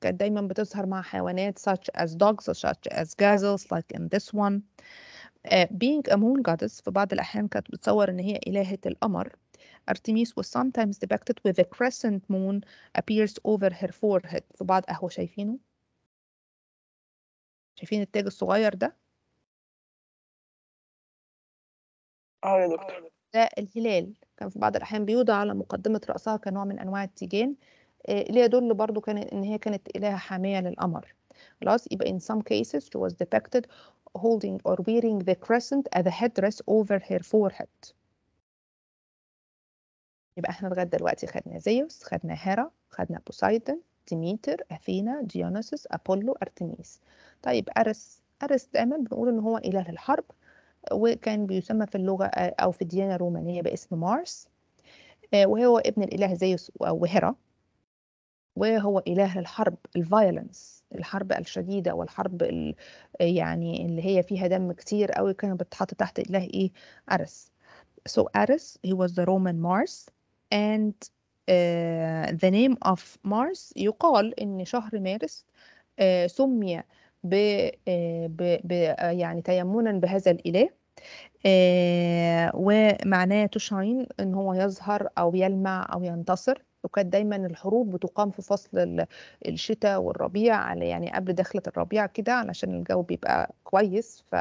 S2: such as dogs or such as gazelles like in this one uh, being a moon goddess في بعض الأحيان كانت بتصور إن هي إلهة القمر Artemis was sometimes depicted with a crescent moon appears over her forehead في بعض أهو شايفينه
S1: شايفين التاج الصغير ده؟ اه يا دكتور ده الهلال كان في بعض الأحيان بيوضع
S2: على مقدمة رأسها كنوع من أنواع التيجان آه، اللي يدل برضو كان إن هي كانت إلهة حامية للقمر خلاص يبقى in some cases she was depicted holding or wearing the crescent as a headdress over her forehead يبقى احنا لغايه دلوقتي خدنا زيوس خدنا هيرا خدنا بوسايدن ديميتر اثينا ديونيسوس ابولو ارتميس طيب ارس ارس دايما بنقول ان هو اله الحرب وكان بيسمى في اللغة أو في الديانة الرومانية باسم مارس آه، وهو ابن الإله زيوس وهرة وهو إله الحرب الفايلنس الحرب الشديدة والحرب يعني اللي هي فيها دم كتير أو كانت بتتحط تحت إله إيه أرس so Ares he was the Roman Mars and uh, the name of Mars يقال إن شهر مارس uh, سمي آه، ب ب آه، يعني تيمنا بهذا الإله آه، ومعناه تشاين إن هو يظهر أو يلمع أو ينتصر وكانت دايما الحروب بتقام في فصل الشتاء والربيع على يعني قبل دخلة الربيع كده علشان الجو بيبقى كويس ف...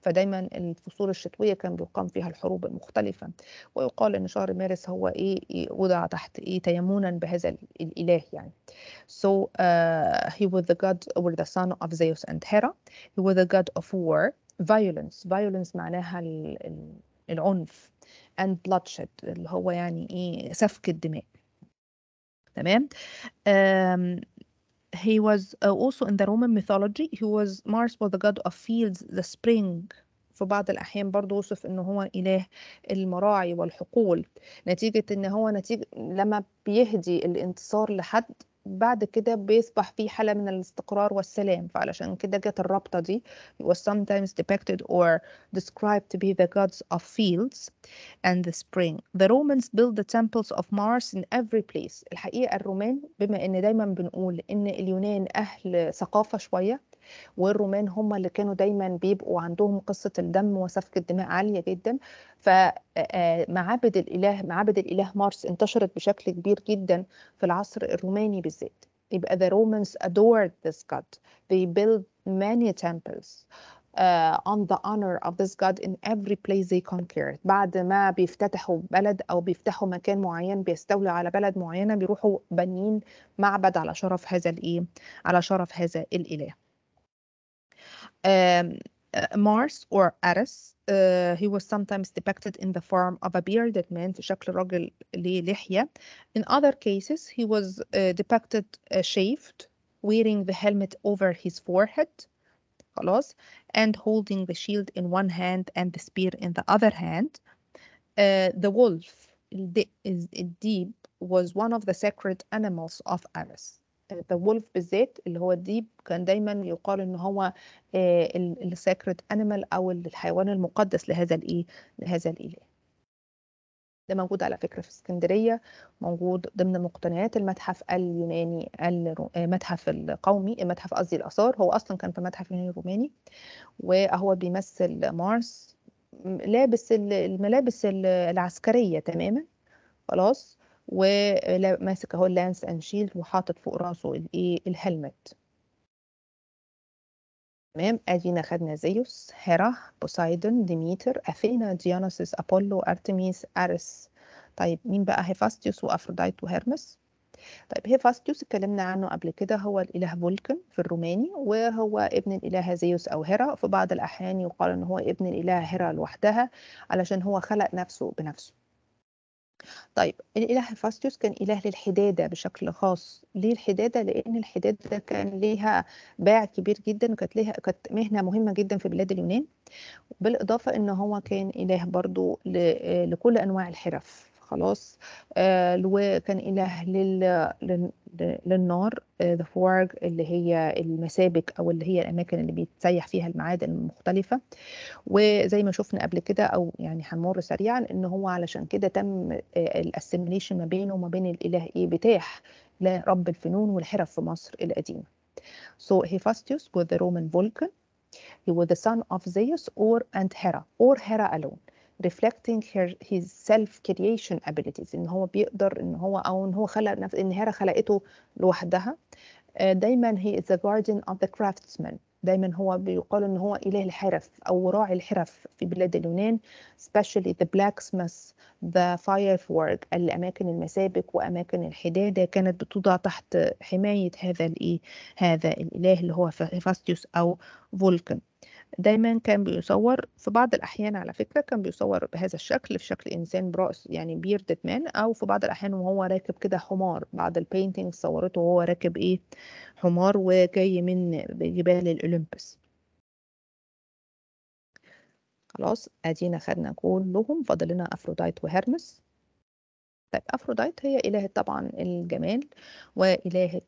S2: فدايما الفصول الشتوية كان بيقام فيها الحروب المختلفة ويقال إن شهر مارس هو إيه, إيه، وضع تحت إيه تيمونا بهذا الإله يعني so uh, he was the god or the son of Zeus and Hera he was the god of war violence violence معناها العنف and bloodshed اللي هو يعني ايه سفك الدماء تمام um, he was uh, also in the Roman mythology he was Mars was the god of fields the spring في بعض الأحيان برضو وصف إن هو إله المراعي والحقول نتيجة إن هو نتيجة لما بيهدي الانتصار لحد بعد كده بيصبح في حالة من الاستقرار والسلام فعلشان كده جت الرابطة دي it was sometimes depicted or described to be the gods of fields and the spring the Romans built the temples of Mars in every place الحقيقة الرومان بما ان دايما بنقول ان اليونان اهل ثقافة شوية والرومان هم اللي كانوا دايما بيبقوا عندهم قصه الدم وسفك الدماء عاليه جدا فمعابد آه، آه، الاله معابد الاله مارس انتشرت بشكل كبير جدا في العصر الروماني بالذات يبقى the Romans adored this god they built many temples uh, on the honor of this god in every place they conquered بعد ما بيفتتحوا بلد او بيفتحوا مكان معين بيستولوا على بلد معينه بيروحوا بانيين معبد على شرف هذا الايه على شرف هذا الاله um, uh, or Ares, Uh, he was sometimes depicted in the form of a bearded man meant شكل لحية. In other cases, he was uh, depicted uh, shaved, wearing the helmet over his forehead, and holding the shield in one hand and the spear in the other hand. Uh, the wolf, deep, was one of the sacred animals of Ares. ذا آه، وولف بالذات اللي هو الديب كان دايما يقال ان هو الساكرت آه، انيمال او الحيوان المقدس لهذا الايه لهذا الاله ده موجود على فكرة في اسكندرية موجود ضمن مقتنيات المتحف اليوناني المتحف آه، القومي المتحف قصدي الآثار هو أصلا كان في متحف يوناني روماني وهو بيمثل مارس لابس الملابس العسكرية تماما خلاص وماسك اهو اللانس اند شيلد وحاطط فوق راسه الايه الهلمت تمام ادينا خدنا زيوس هيرا بوسايدون ديميتر اثينا ديانوسيس ابولو ارتميس ارس طيب مين بقى هيفاستيوس وافروديت وهرمس طيب هيفاستيوس اتكلمنا عنه قبل كده هو الاله فولكن في الروماني وهو ابن الاله زيوس او هيرا في بعض الاحيان يقال ان هو ابن الاله هيرا لوحدها علشان هو خلق نفسه بنفسه طيب الإله هيفاستيوس كان إله للحدادة بشكل خاص ليه الحدادة؟ لأن الحدادة كان ليها باع كبير جدا وكانت ليها كانت مهنة مهمة جدا في بلاد اليونان بالإضافة إن هو كان إله برضو لكل أنواع الحرف خلاص آه، وكان إله لل... للنار ذفورج آه، اللي هي المسابك أو اللي هي الأماكن اللي بيتسيح فيها المعادن المختلفة وزي ما شفنا قبل كده أو يعني هنمر سريعا إن هو علشان كده تم آه، الاسيميليشن ما بينه وما بين الإله إيه بتاح لرب الفنون والحرف في مصر القديمة So Hephaestus was the Roman Vulcan. He was the son of Zeus or and Hera, or Hera alone. reflecting her, his self creation abilities ان هو بيقدر ان هو او ان هو خلق نفس ان هيرا خلقته لوحدها آه، دايما هي is the guardian of the craftsman دايما هو بيقال ان هو اله الحرف او راعي الحرف في بلاد اليونان especially the blacksmith the firework الاماكن المسابك واماكن الحداده كانت بتوضع تحت حمايه هذا الايه هذا الاله اللي هو هيفاستيوس او فولكن دايما كان بيصور في بعض الأحيان على فكرة كان بيصور بهذا الشكل في شكل إنسان برأس يعني بيردت مان أو في بعض الأحيان وهو راكب كده حمار بعض البينتينج صورته وهو راكب إيه حمار وجاي من جبال الأولمبس خلاص أدينا خدنا كلهم فاضل لنا أفروديت وهرمس طيب أفروديت هي إلهة طبعا الجمال وإلهة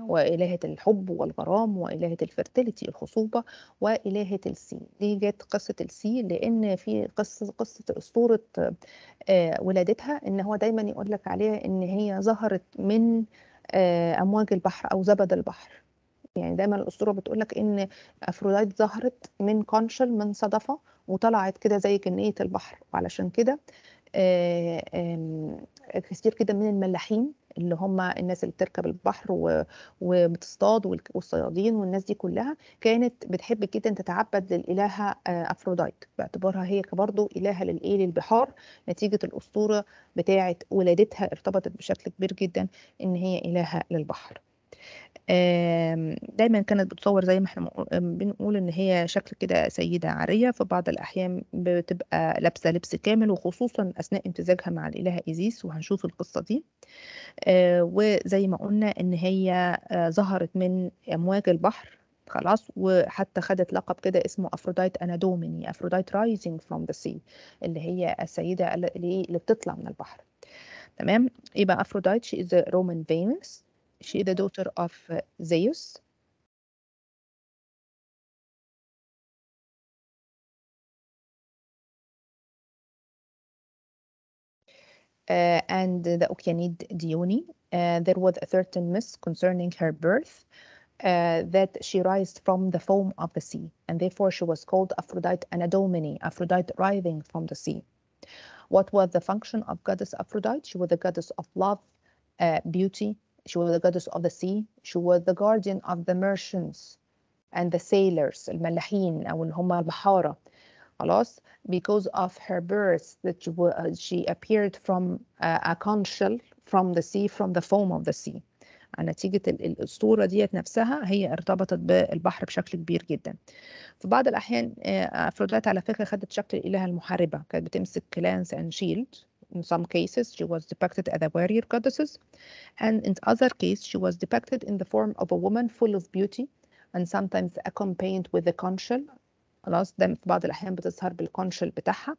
S2: وإلهة الحب والغرام وإلهة الفرتيليتي الخصوبة وإلهة السي ليه جت قصة السي لأن في قصة قصة أسطورة آه، ولادتها إن هو دايما يقول لك عليها إن هي ظهرت من آه، أمواج البحر أو زبد البحر يعني دايما الأسطورة بتقول لك إن أفروديت ظهرت من كونشل من صدفة وطلعت كده زي جنية البحر وعلشان كده آه، كثير جدا من الملاحين اللي هم الناس اللي بتركب البحر وبتصطاد والصيادين والناس دي كلها كانت بتحب جدا تتعبد للالهه آه، افروديت باعتبارها هي برضه الهه للايه للبحار نتيجه الاسطوره بتاعه ولادتها ارتبطت بشكل كبير جدا ان هي الهه للبحر دايما كانت بتصور زي ما احنا بنقول ان هي شكل كده سيدة عارية في بعض الأحيان بتبقى لابسة لبس كامل وخصوصا أثناء امتزاجها مع الإلهة إيزيس وهنشوف القصة دي آه، وزي ما قلنا ان هي آه، ظهرت من أمواج البحر خلاص وحتى خدت لقب كده اسمه افروديت انادوميني افروديت رايزنج فروم ذا سي اللي هي السيده اللي بتطلع من البحر تمام يبقى افروديت شي از رومان فينوس she the daughter
S1: of uh, Zeus. Uh, and the Oceanid Dione. Uh, there was a certain myth concerning
S2: her birth uh, that she rised from the foam of the sea, and therefore she was called Aphrodite Anadomini, Aphrodite rising from the sea. What was the function of goddess Aphrodite? She was the goddess of love, uh, beauty, She was the goddess of the sea. She was the guardian of the merchants and the sailors الملاحين أو اللي هم البحارة خلاص because of her birth that she, uh, she appeared from a, a conch shell from the sea from the foam of the sea نتيجة الأسطورة ديت نفسها هي ارتبطت بالبحر بشكل كبير جدا في بعض الأحيان أفروديت على فكرة خدت شكل الإلهة المحاربة كانت بتمسك لانس أند شيلد In some cases, she was depicted as a warrior goddess, and in other cases, she was depicted in the form of a woman full of beauty and sometimes accompanied with a conchal خلاص ده في بعض الأحيان بتظهر بالكونشل بتاعها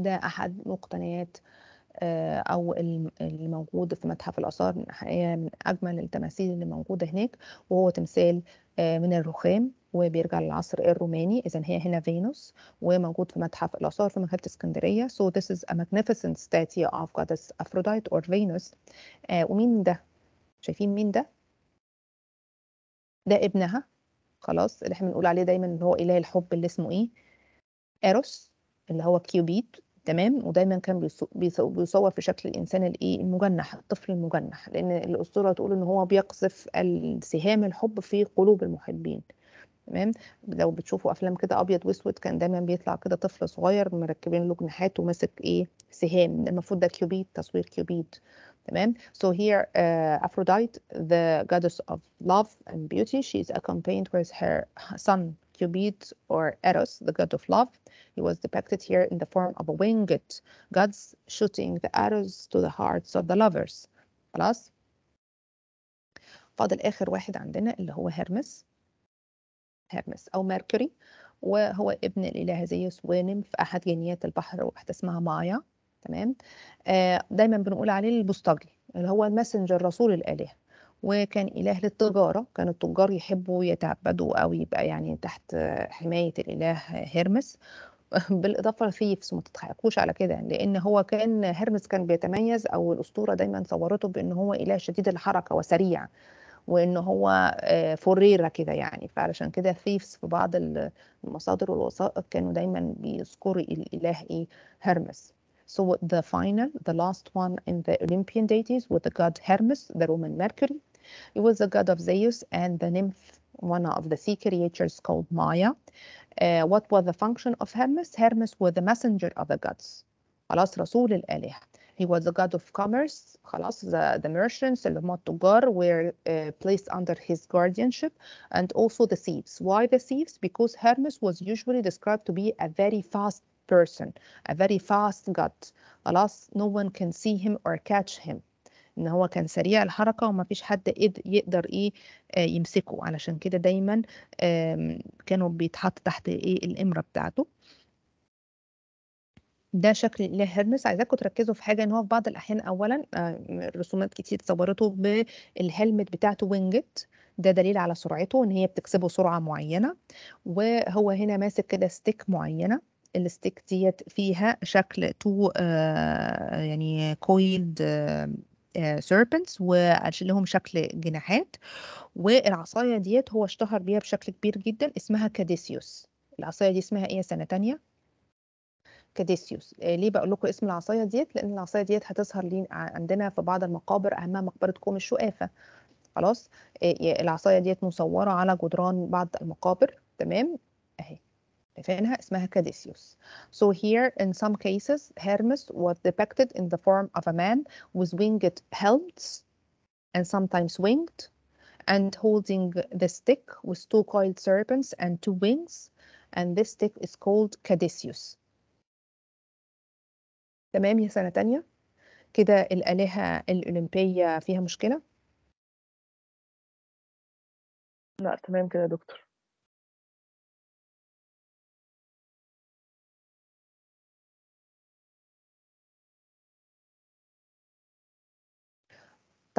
S2: ده أحد مقتنيات آه، او اللي موجود في متحف الاثار حقيقه من اجمل التماثيل اللي موجوده هناك وهو تمثال آه، من الرخام وبيرجع للعصر الروماني اذا هي هنا فينوس وموجود في متحف الاثار في مكتبه اسكندريه so this is a magnificent statue of goddess Aphrodite or Venus آه، ومين ده شايفين مين ده ده ابنها خلاص اللي احنا بنقول عليه دايما اللي هو اله الحب اللي اسمه ايه ايروس اللي هو كيوبيد تمام ودايما كان بيصور في شكل الانسان الايه المجنح الطفل المجنح لان الاسطوره تقول ان هو بيقذف سهام الحب في قلوب المحبين تمام لو بتشوفوا افلام كده ابيض واسود كان دايما بيطلع كده طفل صغير مركبين له جناحات وماسك ايه سهام المفروض ده كيوبيد تصوير كيوبيد تمام so here uh, Aphrodite the goddess of love and beauty she is accompanied with her son Cupid or Eros, the god of love. He was depicted here in the form of a winged gods shooting the arrows to the hearts of the lovers. خلاص فاضل آخر واحد عندنا اللي هو هرمس هرمس أو ميركوري وهو ابن الإله زيوس ونم في أحد جنيات البحر واحدة اسمها مايا تمام آه دايما بنقول عليه البوسطجي اللي هو المسنجر رسول الآلهة وكان إله للتجارة كان التجار يحبوا يتعبدوا أو يبقى يعني تحت حماية الإله هيرمس بالإضافة لثيفز ما تضحكوش على كده لأن هو كان هيرمس كان بيتميز أو الأسطورة دايما صورته بأن هو إله شديد الحركة وسريع وان هو آه، فريره كده يعني فعلشان كده ثيفز في بعض المصادر والوثائق كانوا دايما بيذكروا الاله ايه هرمس So the final, the last one in the Olympian deities with the god Hermes, the Roman Mercury, It was the god of Zeus and the nymph, one of the sea creatures called Maya. Uh, what was the function of Hermes? Hermes was the messenger of the gods. خلاص رسول الآلهة. He was the god of commerce. خلاص the, the merchants and the التجار were uh, placed under his guardianship and also the thieves. Why the thieves? Because Hermes was usually described to be a very fast person, a very fast god. Alas, no one can see him or catch him. ان هو كان سريع الحركه وما فيش حد يقدر ايه آه، يمسكه علشان كده دايما كانوا بيتحط تحت ايه الامره بتاعته ده شكل اله هرمس عايزاكم تركزوا في حاجه ان هو في بعض الاحيان اولا آه، رسومات كتير صورته بالهلمت بتاعته وينجت ده دليل على سرعته ان هي بتكسبه سرعه معينه وهو هنا ماسك كده ستيك معينه الستيك ديت فيها شكل تو آه يعني كويلد آه سيربنتس وارسل لهم شكل جناحات والعصايه ديت هو اشتهر بيها بشكل كبير جدا اسمها كاديسيوس العصايه دي اسمها ايه سنه تانية كاديسيوس آه، ليه بقول لكم اسم العصايه ديت لان العصايه ديت هتظهر لي عندنا في بعض المقابر اهمها مقبره قوم الشقافه خلاص آه، العصايه ديت مصوره على جدران بعض المقابر تمام اهي فينها اسمها كاديسيوس. So here in some cases Hermes was depicted in the form of a man with winged helms, and sometimes winged and holding the stick with two coiled serpents and two wings and this stick is called Cadysseus. تمام يا سنة تانية كده الآلهة الأولمبية فيها مشكلة؟
S1: لا تمام كده دكتور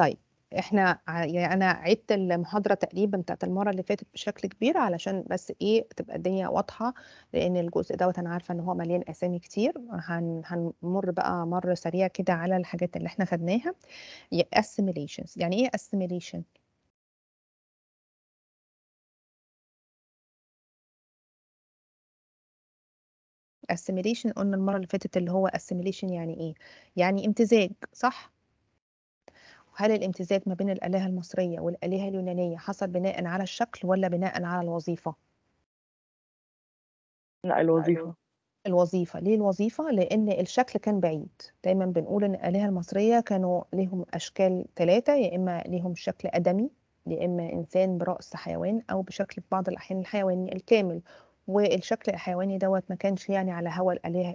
S1: طيب احنا
S2: يعني انا عدت المحاضره تقريبا بتاعت المره اللي فاتت بشكل كبير علشان بس ايه تبقى الدنيا واضحه لان الجزء دوت انا عارفه ان هو مليان اسامي كتير هن هنمر بقى مره سريعه كده على الحاجات اللي احنا خدناها assimilations يعني ايه
S1: assimilation assimilation قلنا المره اللي فاتت اللي هو assimilation
S2: يعني ايه يعني امتزاج صح هل الامتزاج ما بين الآلهة المصرية والآلهة اليونانية حصل بناء على الشكل ولا بناء على الوظيفة؟
S1: لا الوظيفة
S2: الوظيفة ليه الوظيفة؟ لأن الشكل كان بعيد دايما بنقول إن الآلهة المصرية كانوا لهم أشكال ثلاثة يا إما لهم شكل آدمي يا إما إنسان برأس حيوان أو بشكل في بعض الأحيان الحيواني الكامل والشكل الحيواني دوت ما كانش يعني على هوى الآلهة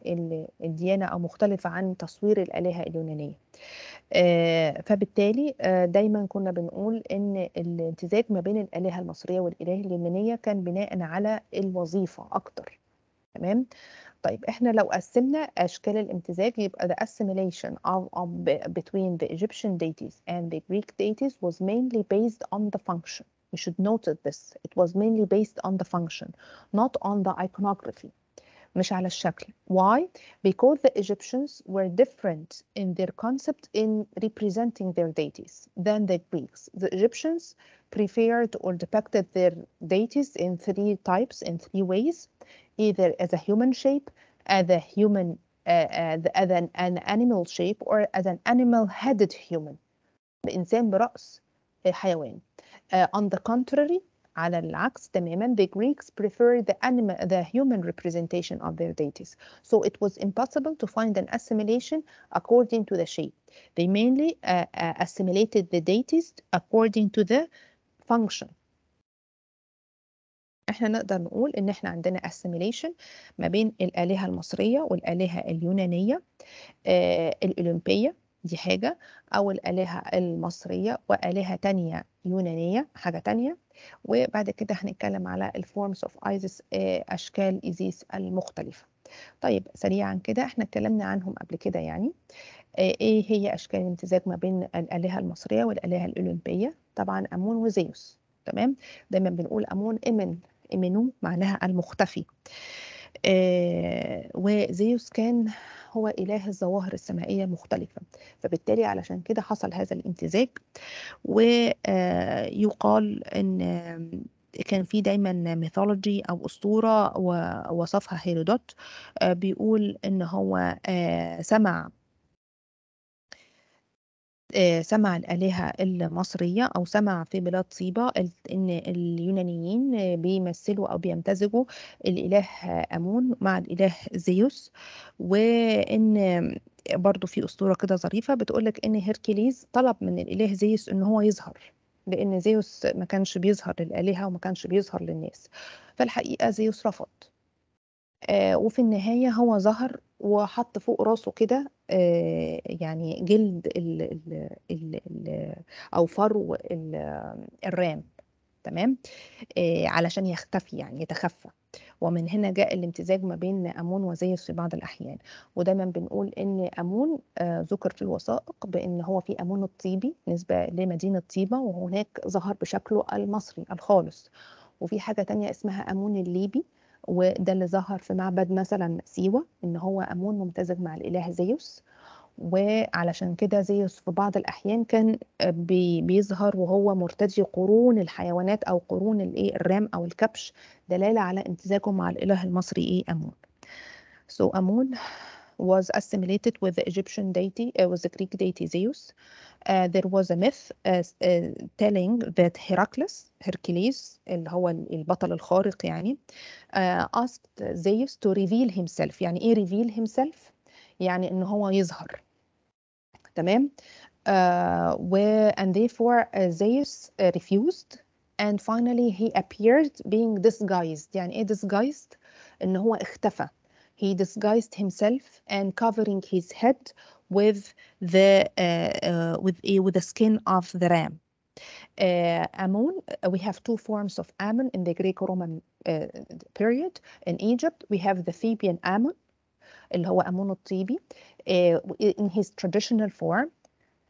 S2: الديانة أو مختلفة عن تصوير الآلهة اليونانية آه، فبالتالي آه، دايما كنا بنقول إن الامتزاج ما بين الآلهة المصرية والآلهة اليونانية كان بناء على الوظيفة أكتر تمام طيب احنا لو قسمنا اشكال الامتزاج يبقى the assimilation of, of between the Egyptian deities and the Greek deities was mainly based on the function We should note this. It was mainly based on the function, not on the iconography. Why? Because the Egyptians were different in their concept in representing their deities than the Greeks. The Egyptians preferred or depicted their deities in three types, in three ways, either as a human shape, as a human, uh, uh as, an, an animal shape, or as an animal-headed human. الإنسان برأس الحيوان uh, on the contrary على العكس تماما the Greeks preferred the, animal, the human representation of their deities so it was impossible to find an assimilation according to the shape they mainly uh, uh assimilated the deities according to the function احنا نقدر نقول ان احنا عندنا assimilation ما بين الآلهة المصرية والآلهة اليونانية آه uh, الأولمبية دي حاجة أو الآلهة المصرية وآلهة تانية يونانية حاجة تانية وبعد كده هنتكلم على الفورمز اوف ايزيس أشكال إيزيس المختلفة طيب سريعا كده احنا اتكلمنا عنهم قبل كده يعني آه، ايه هي أشكال الامتزاج ما بين الآلهة المصرية والآلهة الأولمبية طبعا أمون وزيوس تمام دايما بنقول أمون إمن إمنو معناها المختفي آه، وزيوس كان هو إله الظواهر السمائية مختلفة فبالتالي علشان كده حصل هذا الامتزاج ويقال آه، أن كان في دايما ميثولوجي او اسطوره وصفها هيرودوت آه، بيقول ان هو سمع آه، سمع الآلهة المصرية أو سمع في بلاد صيبا إن اليونانيين بيمثلوا أو بيمتزجوا الإله أمون مع الإله زيوس وإن برضو في أسطورة كده ظريفة بتقولك إن هيركليز طلب من الإله زيوس إن هو يظهر لأن زيوس ما كانش بيظهر للآلهة وما كانش بيظهر للناس فالحقيقة زيوس رفض آه، وفي النهاية هو ظهر وحط فوق راسه كده آه، يعني جلد ال ال ال الـ او فرو الرام تمام آه، علشان يختفي يعني يتخفى ومن هنا جاء الامتزاج ما بين امون وزيوس في بعض الاحيان ودايما بنقول ان امون آه، ذكر في الوثائق بان هو في امون الطيبي نسبه لمدينه طيبه وهناك ظهر بشكله المصري الخالص وفي حاجه تانية اسمها امون الليبي وده اللي ظهر في معبد مثلا سيوة إن هو أمون ممتزج مع الإله زيوس وعلشان كده زيوس في بعض الأحيان كان بيظهر وهو مرتدي قرون الحيوانات أو قرون إيه، الرام أو الكبش دلالة على امتزاجه مع الإله المصري إيه أمون. So أمون was assimilated with the Egyptian deity uh, with the Greek deity Zeus Uh, there was a myth uh, telling that Heracles, Hercules اللي هو البطل الخارق يعني uh, asked Zeus to reveal himself يعني ايه reveal himself؟ يعني ان هو يظهر تمام uh, and therefore uh, Zeus refused and finally he appeared being disguised يعني ايه disguised؟ ان هو اختفى he disguised himself and covering his head with the uh, uh, with eh, with the skin of the ram. Uh, amun. we have two forms of Amun in the Greco-Roman period. In Egypt, we have the Theban amun, اللي هو أمون الطيبي in his traditional form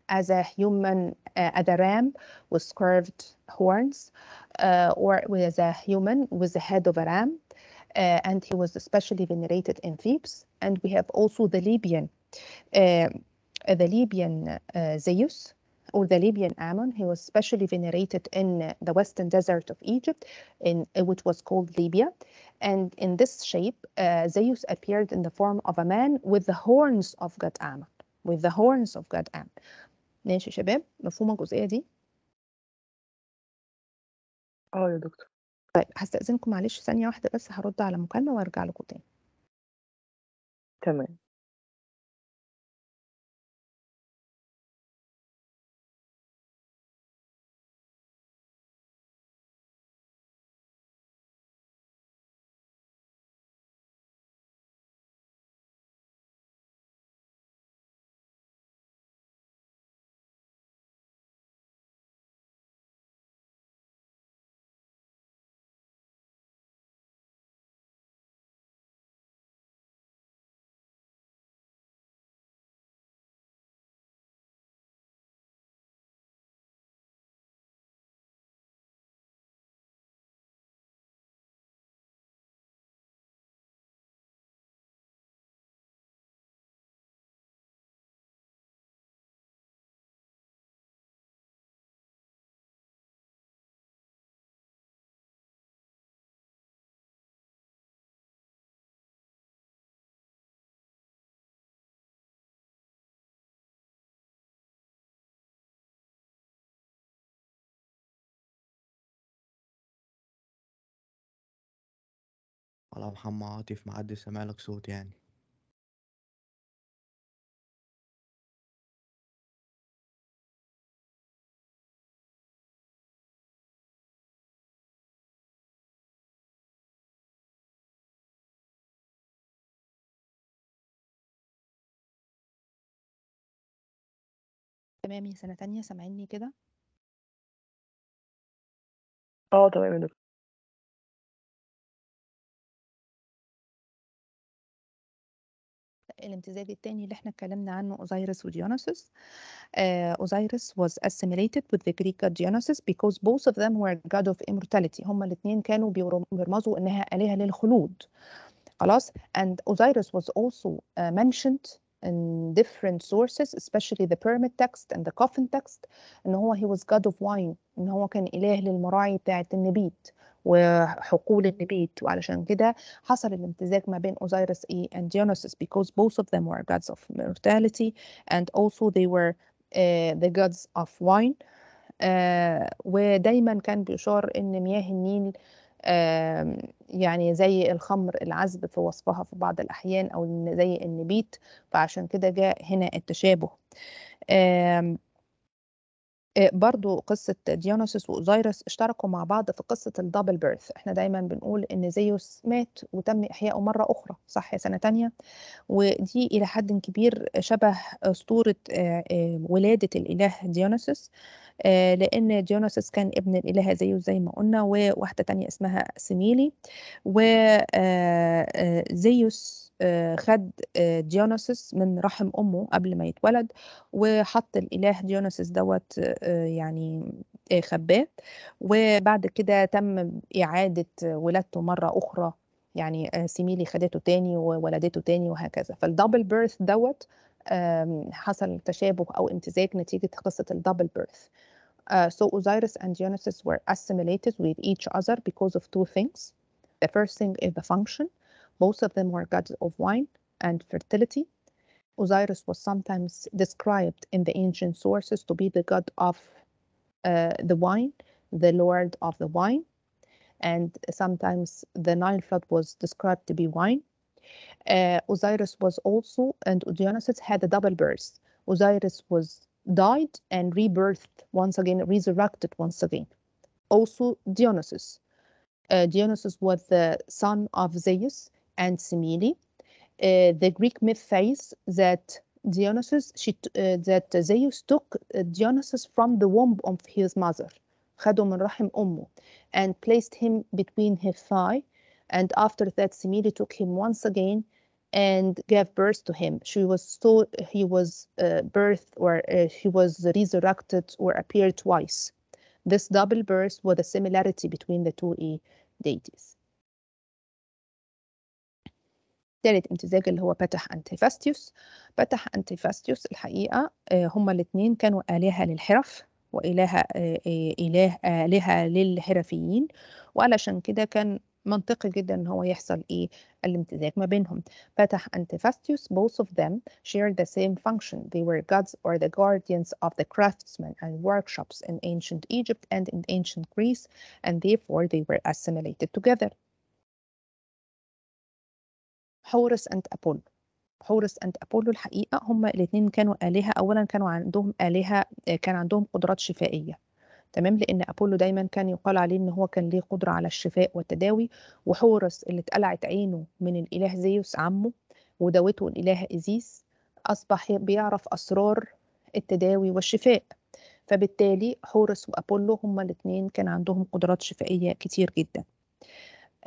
S2: as a human uh, as a ram with curved horns uh, or as a human with the head of a ram uh, and he was especially venerated in Thebes and we have also the Libyan the uh, Libyan uh, Zeus or the Libyan Ammon. He was specially venerated in the western desert of Egypt, in, uh, which was called Libya. And in this shape, uh, Zeus appeared in the form of a man with the horns of God Ammon. With the horns of God Ammon. ماشي شباب مفهومة الجزئية دي؟
S1: اه يا دكتور طيب هستأذنكم معلش ثانية واحدة بس هرد على مكالمة وارجع لكم تاني تمام ولا محمد عاطف معدي سامع لك صوت يعني تمام يا سنة تانية سامعيني كده؟ آه تمام يا دكتور. الامتزاج الثاني اللي احنا
S2: اتكلمنا عنه اوزيرس وديونيسوس اوزيرس was assimilated with the Greek god Dionysus because both of them were god of immortality هما الاثنين كانوا بيرمزوا انها الهه للخلود خلاص and Osiris was also uh, mentioned in different sources especially the pyramid text and the coffin text ان هو he was god of wine ان هو كان اله للمراعي بتاعه النبيت وحقول النبيت وعلشان كده حصل الامتزاج ما بين اوزيرس اي and Dionysus because both of them were gods of mortality and also they were uh, the gods of wine uh, ودايما كان بيشار ان مياه النيل uh, يعني زي الخمر العذب في وصفها في بعض الأحيان أو زي النبيت فعشان كده جاء هنا التشابه آه، برضو قصة ديونوسوس وأوزيرس اشتركوا مع بعض في قصة الدبل بيرث احنا دايما بنقول ان زيوس مات وتم إحيائه مرة أخرى صح سنة تانية ودي إلى حد كبير شبه أسطورة آه، آه، ولادة الإله ديونوسوس لأن ديونوسوس كان ابن الإله زيوس زي ما قلنا وواحدة تانية اسمها سميلي وزيوس آه، خد ديونيسوس آه، من رحم امه قبل ما يتولد وحط الاله ديونيسوس دوت آه، يعني خباه وبعد كده تم اعاده ولادته مره اخرى يعني سيميلي خدته تاني وولدته تاني وهكذا فالدبل بيرث دوت حصل تشابه او امتزاج نتيجه قصه الدبل بيرث Uh, so Osiris and Dionysus were assimilated with each other because of two things. The first thing is the function, Both of them were gods of wine and fertility. Osiris was sometimes described in the ancient sources to be the god of uh, the wine, the lord of the wine, and sometimes the Nile flood was described to be wine. Uh, Osiris was also, and Dionysus had a double birth. Osiris was died and rebirthed once again, resurrected once again. Also Dionysus. Uh, Dionysus was the son of Zeus, and Semele. Uh, the Greek myth says that Dionysus, she, uh, that Zeus took uh, Dionysus from the womb of his mother, خده من رحم and placed him between her thigh. And after that, Semele took him once again and gave birth to him. She was so he was uh, birthed or uh, he was resurrected or appeared twice. This double birth was a similarity between the two e deities. ثالث امتزاج اللي هو باتح أنتيفاستيوس باتح أنتيفاستيوس الحقيقة هما الاثنين كانوا آلهة للحرف وإله إله آلهة للحرفيين وعلشان كده كان منطقي جدا ان هو يحصل ايه الامتزاج ما بينهم فتح Antiphastus both of them shared the same function they were gods or the guardians of the craftsmen and workshops in ancient Egypt and in ancient Greece and therefore they were assimilated together حورس أند أبولو حورس أند أبولو الحقيقة هما الاثنين كانوا آلهة أولا كانوا عندهم آلهة آه، كان عندهم قدرات شفائية تمام لأن أبولو دايما كان يقال عليه إن هو كان ليه قدرة على الشفاء والتداوي وحورس اللي اتقلعت عينه من الإله زيوس عمه ودوته الإله إزيس أصبح بيعرف أسرار التداوي والشفاء فبالتالي حورس وأبولو هما الاثنين كان عندهم قدرات شفائية كتير جدا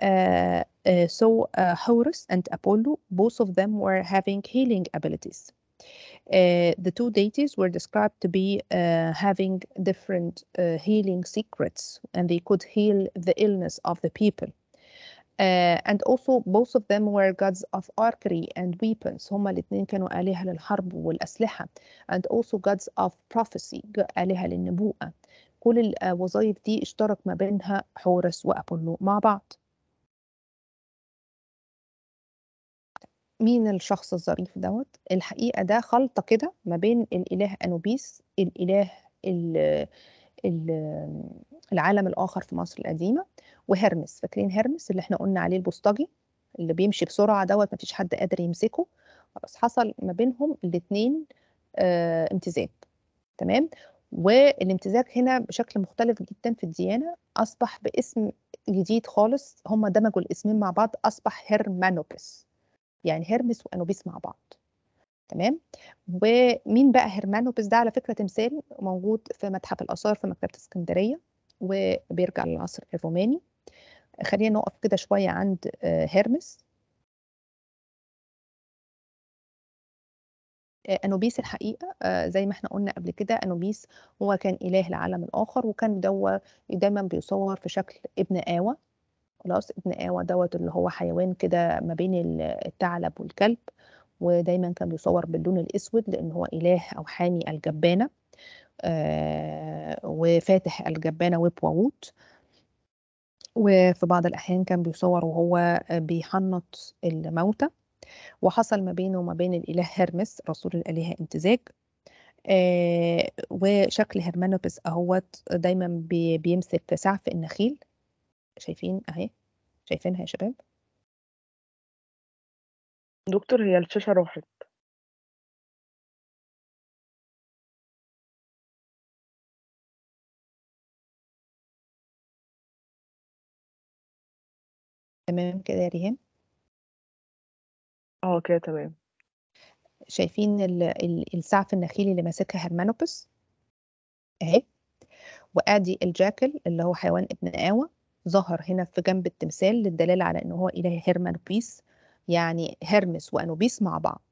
S2: آه Uh, so uh, Horus and Apollo, both of them were having healing abilities. Uh, the two deities were described to be uh, having different uh, healing secrets and they could heal the illness of the people. Uh, and also both of them were gods of archery and weapons هما الاثنين كانوا آلهة للحرب والأسلحة and also gods of prophecy آلهة للنبوءة كل الوظائف دي اشترك ما بينها حورس وأبولو مع بعض مين الشخص الظريف دوت الحقيقة ده خلطة كده ما بين الإله أنوبيس الإله الـ الـ العالم الآخر في مصر القديمة وهرمس فاكرين هرمس اللي احنا قلنا عليه البوسطجي اللي بيمشي بسرعة دوت مفيش حد قادر يمسكه خلاص حصل ما بينهم الاتنين اه امتزاج تمام والامتزاج هنا بشكل مختلف جدا في الديانة أصبح باسم جديد خالص هم دمجوا الاسمين مع بعض أصبح هرمانوبس يعني هرمس وانوبيس مع بعض تمام ومين بقى هرمانوبيس ده على فكره تمثال موجود في متحف الاثار في مكتبه اسكندريه
S1: وبيرجع للعصر الروماني خلينا نقف كده شويه عند آه، هرمس آه،
S2: انوبيس الحقيقه آه، زي ما احنا قلنا قبل كده انوبيس هو كان اله العالم الاخر وكان دوا دايما بيصور في شكل ابن اوى خلاص ابن آوى دوت اللي هو حيوان كده ما بين الثعلب والكلب ودايما كان بيصور باللون الأسود لأن هو إله أو حامي الجبانة آه، وفاتح الجبانة وبواوت وفي بعض الأحيان كان بيصور وهو بيحنط الموتى وحصل ما بينه وما بين الإله هرمس رسول الآلهة امتزاج آه، وشكل هرمانوبس أهوت دايما
S1: بيمسك سعف النخيل شايفين اهي شايفينها يا شباب دكتور هي الشاشة راحت تمام كده يا ريهام اه كده تمام شايفين ال
S2: ال السعف النخيلي اللي ماسكها هرمانوبس اهي وادي الجاكل اللي هو حيوان ابن قاوه ظهر هنا في جنب التمثال للدلالة على أنه هو إله هيرمانوبيس يعني هيرمس وأنوبيس مع بعض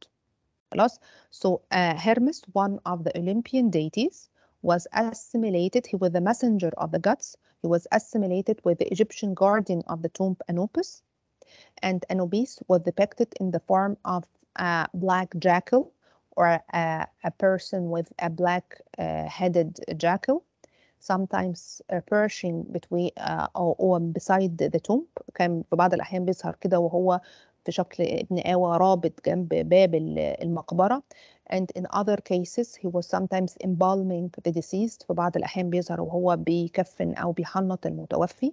S2: خلاص so uh, Hermes one of the Olympian deities was assimilated he was the messenger of the gods he was assimilated with the Egyptian guardian of the tomb Anubis and Anubis was depicted in the form of a black jackal or a, a person with a black uh, headed jackal sometimes uh, perching between uh, or beside the tomb كان في بعض الأحيان بيظهر كده وهو في شكل ابن آوى رابط جنب باب المقبرة and in other cases he was sometimes embalming the deceased في بعض الأحيان بيظهر وهو بيكفن أو بيحنط المتوفي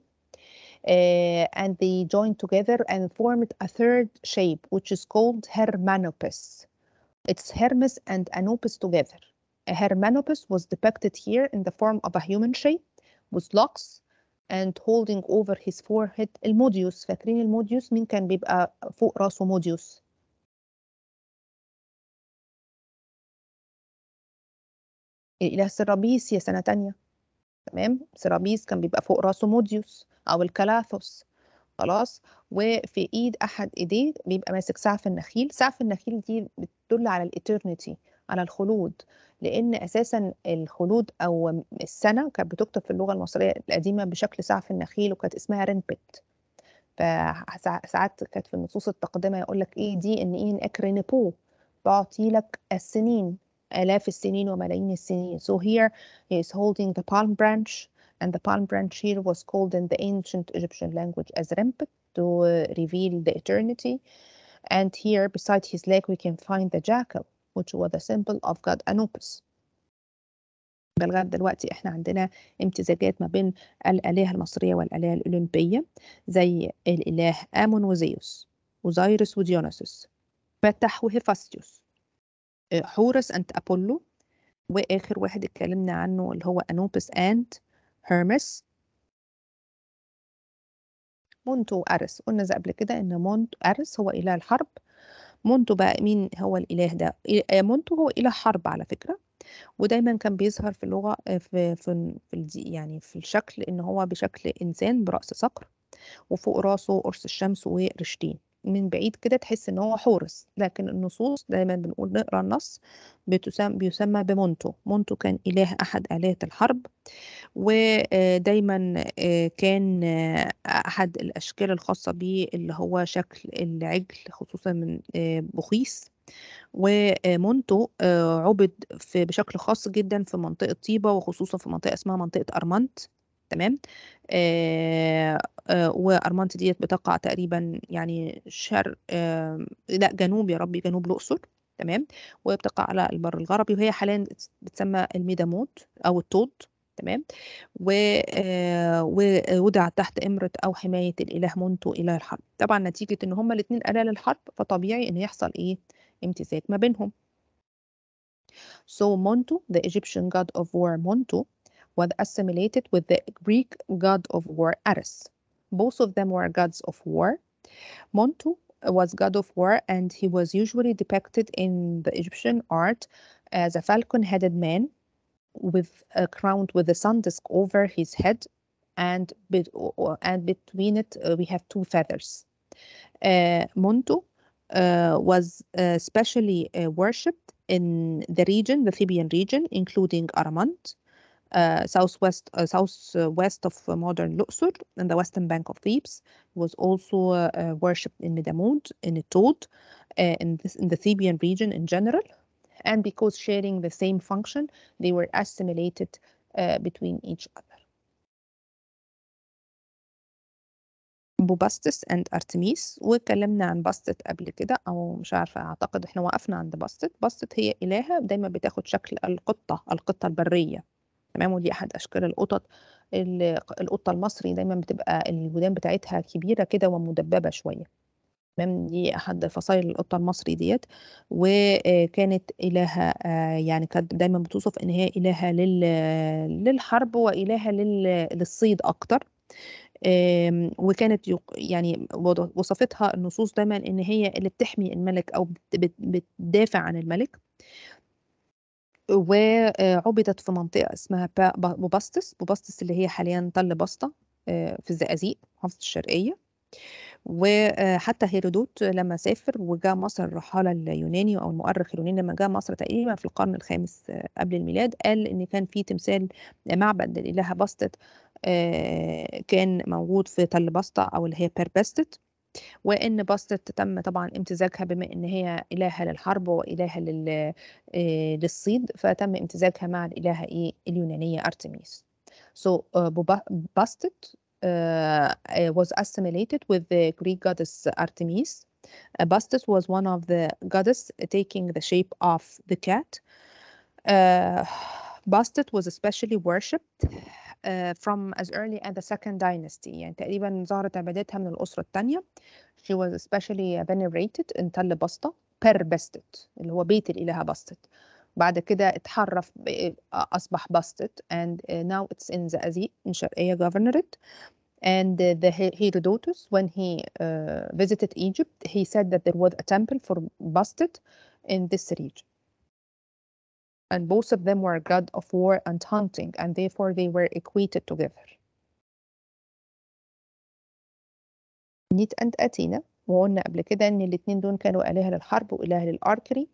S2: Uh, and they joined together and formed a third shape which is called Hermanopus. It's Hermes and Anubis together. Hermanopus was depicted here in the form of a human shape with locks and holding over his forehead الموديوس فاكرين الموديوس مين كان
S1: بيبقى فوق راسه موديوس الإله سيرابيس يا سنة تانية تمام
S2: سيرابيس كان بيبقى فوق راسه موديوس أو الكلاثوس خلاص وفي إيد أحد إيديه بيبقى ماسك سعف النخيل سعف النخيل دي بتدل على الإترنتي على الخلود لان اساسا الخلود او السنه كانت بتكتب في اللغه المصريه القديمه بشكل سعف النخيل وكانت اسمها رنبت فساعات كانت في النصوص التقدمه يقول لك ايه دي ان ايه انك بعطي لك السنين آلاف السنين وملايين السنين so here he is holding the palm branch and the palm branch here was called in the ancient Egyptian language as rempet to reveal the eternity and here beside his leg we can find the jackal which was a symbol of god Anubis يبقى لغايه دلوقتي احنا عندنا امتزاجات ما بين الالهه المصريه والالهه الاولمبيه زي الاله امون وزيوس وزيروس وديونوسوس فتح وهيفاستيوس آه، حورس انت ابولو واخر واحد اتكلمنا عنه اللي هو انوبس انت هيرمس مونتو ارس قلنا زي قبل كده ان مونتو ارس هو اله الحرب مونتو بقى مين هو الإله ده آه، مونتو هو إله حرب على فكرة ودايما كان بيظهر في اللغة آه، في في, في يعني في الشكل إن هو بشكل إنسان برأس صقر وفوق راسه قرص الشمس ورشتين من بعيد كده تحس ان هو حورس لكن النصوص دايما بنقول نقرا النص بتسمى بيسمى بمونتو مونتو كان اله احد الهه الحرب ودايما آه، كان آه، احد الاشكال الخاصه به اللي هو شكل العجل خصوصا من آه، بخيس ومونتو عبد في بشكل خاص جدا في منطقه طيبه وخصوصا في منطقه اسمها منطقه ارمنت تمام آه آه وأرمنت ديت بتقع تقريبا يعني شرق آه لا جنوب يا ربي جنوب الأقصر تمام وبتقع على البر الغربي وهي حاليا بتسمى الميداموت أو التوت تمام و... آه، ووضعت تحت إمرة أو حماية الإله مونتو إله الحرب طبعا نتيجة إن هما الاتنين قلال الحرب فطبيعي إن يحصل إيه امتزاج ما بينهم So Montu, the Egyptian god of war Montu, was assimilated with the Greek god of war, Ares. Both of them were gods of war. Montu was god of war and he was usually depicted in the Egyptian art as a falcon-headed man with a crown with a sun disk over his head and, and between it uh, we have two feathers. Uh, Montu uh, was especially uh, uh, worshipped in the region, the Theban region, including Aramant, uh, southwest uh, southwest of uh, modern Luxor and the western bank of Thebes. was also uh, uh worshipped in Medamud, in Etod, in, this, in the Theban region in general. And because sharing the same function, they were assimilated between each other. Bubastis بوباستس اند ارتميس واتكلمنا عن باستت قبل كده او مش عارفه اعتقد احنا وقفنا عند باستت باستت هي الهه دايما بتاخد شكل القطه القطه البريه تمام ودي احد اشكال القطط القطه المصري دايما بتبقى الودان بتاعتها كبيره كده ومدببه شويه تمام دي احد فصائل القطه المصري ديت وكانت الهه آه، يعني كانت دايما بتوصف ان هي الهه للحرب والهه للصيد اكتر وكانت يعني وصفتها النصوص دايما ان هي اللي بتحمي الملك او بتدافع عن الملك وعُبِدت في منطقة اسمها بوباستس بوباستس اللي هي حاليًا تل باسطة آه، في الزقازيق محافظة الشرقية، وحتى هيرودوت لمّا سافر وجاء مصر الرحالة اليوناني أو المؤرخ اليوناني لمّا جه مصر تقريبًا في القرن الخامس آه، قبل الميلاد، قال إن كان في تمثال معبد للإلهة باستت آه، كان موجود في تل باسطة أو اللي هي بيربستت وان باستت تم طبعا امتزاجها بما ان هي الهه للحرب والهه لل... للصيد فتم امتزاجها مع الالهه ايه اليونانيه ارتميس so باستت Uh, was assimilated with the Greek goddess Artemis. باستت was one of the goddess taking the shape of the cat. Uh, Bastet was especially worshipped from as early as the second dynasty يعني تقريبا ظهرت عبادتها من الأسرة الثانية she was especially venerated in تل Basta, per Bastet اللي هو بيت الإلهة بسطت بعد كده اتحرف أصبح Bastet, and now it's in the أزيء in Sharia governorate and the Herodotus when he uh, visited Egypt he said that there was a temple for Bastet in this region
S1: and both of them were god of war and hunting, and therefore they were equated together. نيت أند أتينا
S2: وقلنا قبل كده إن الاتنين دول كانوا آلهة للحرب وإله للأركري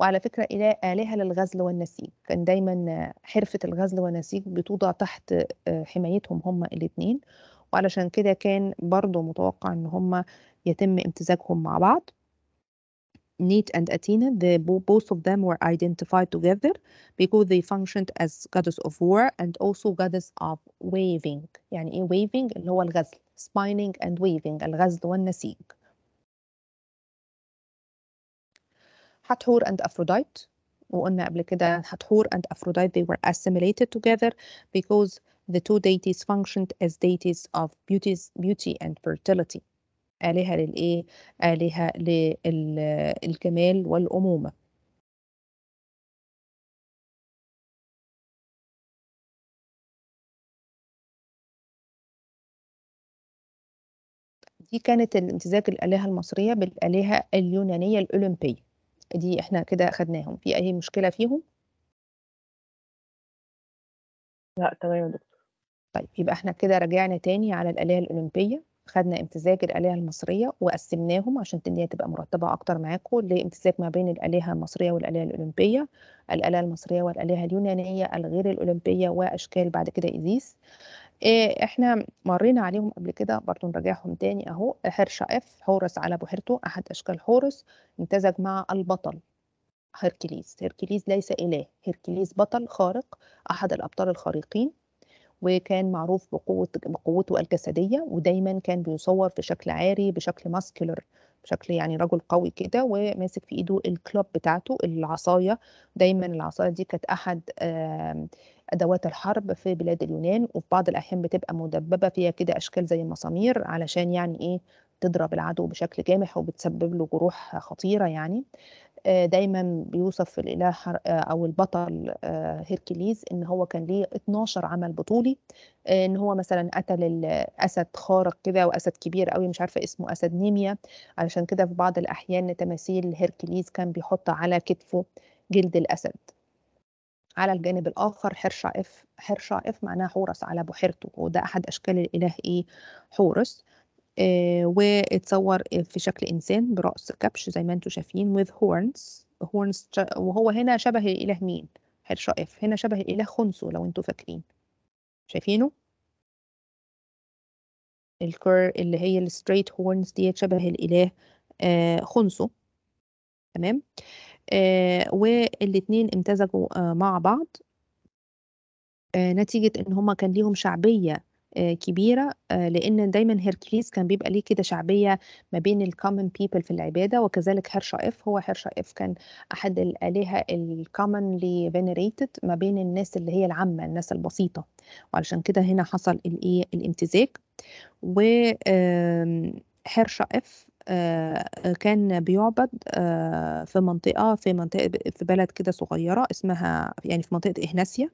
S2: وعلى فكرة إله آلهة للغزل والنسيج كان دايما حرفة الغزل والنسيج بتوضع تحت آه، حمايتهم هما الاتنين وعلشان كده كان برضو متوقع إن هما يتم امتزاجهم مع بعض Neith and Athena, the, both of them were identified together because they functioned as goddess of war and also goddess of waving يعني إيه waving اللي هو الغزل spinning and waving الغزل والنسيج Hathor and Aphrodite وقلنا قبل كده Hathor and Aphrodite they were assimilated together because the two deities functioned as deities of beauties, beauty and fertility آلهة للإيه؟
S1: آلهة للكمال والأمومة دي كانت امتزاج الآلهة
S2: المصرية بالآلهة اليونانية الأولمبية دي احنا كده أخدناهم في أي مشكلة فيهم؟ لا تمام يا دكتور طيب يبقى احنا كده رجعنا تاني على الآلهة الأولمبية خدنا امتزاج الآلهة المصرية وقسمناهم عشان الدنيا تبقى مرتبة أكتر معاكم لامتزاج ما بين الآلهة المصرية والآلهة الأولمبية الآلهة المصرية والآلهة اليونانية الغير الأولمبية وأشكال بعد كده إيزيس إيه احنا مرينا عليهم قبل كده برضو نراجعهم تاني اهو هرشا اف حورس على بحيرته احد اشكال حورس امتزج مع البطل هيركليز هيركليز ليس اله هيركليز بطل خارق احد الابطال الخارقين وكان معروف بقوة بقوته الجسدية ودايما كان بيصور في شكل عاري بشكل ماسكولر بشكل يعني رجل قوي كده وماسك في ايده الكلوب بتاعته العصاية دايما العصاية دي كانت أحد أدوات الحرب في بلاد اليونان وفي بعض الأحيان بتبقى مدببة فيها كده أشكال زي المسامير علشان يعني إيه تضرب العدو بشكل جامح وبتسبب له جروح خطيرة يعني آه، دايما بيوصف الاله آه، او البطل آه، هيركليز ان هو كان ليه 12 عمل بطولي ان هو مثلا قتل الاسد خارق كده واسد كبير قوي مش عارفه اسمه اسد نيميا علشان كده في بعض الاحيان تماثيل هيركليز كان بيحط على كتفه جلد الاسد على الجانب الاخر حرشا اف حرشا اف معناها حورس على بحيرته وده احد اشكال الاله ايه حورس آه، واتصور في شكل إنسان برأس كبش زي ما انتم شايفين with horns horns وهو هنا شبه الإله مين؟ حرشائف هنا شبه الإله خنسو لو انتم فاكرين شايفينه؟ الكر اللي هي الستريت هورنز ديت شبه الإله آه، خنسو تمام والاثنين آه، والاتنين امتزجوا مع بعض نتيجة إن هما كان ليهم شعبية كبيره آه، لان دايما هيركليس كان بيبقى ليه كده شعبيه ما بين الكومن بيبل في العباده وكذلك هيرشا اف هو هيرشا اف كان احد الالهه الكومنلي فينريتد ما بين الناس اللي هي العامه الناس البسيطه وعلشان كده هنا حصل الايه الامتزاج و هيرشا اف آه، كان بيعبد آه، في منطقة في منطقة في بلد كده صغيرة اسمها يعني في منطقة إهناسيا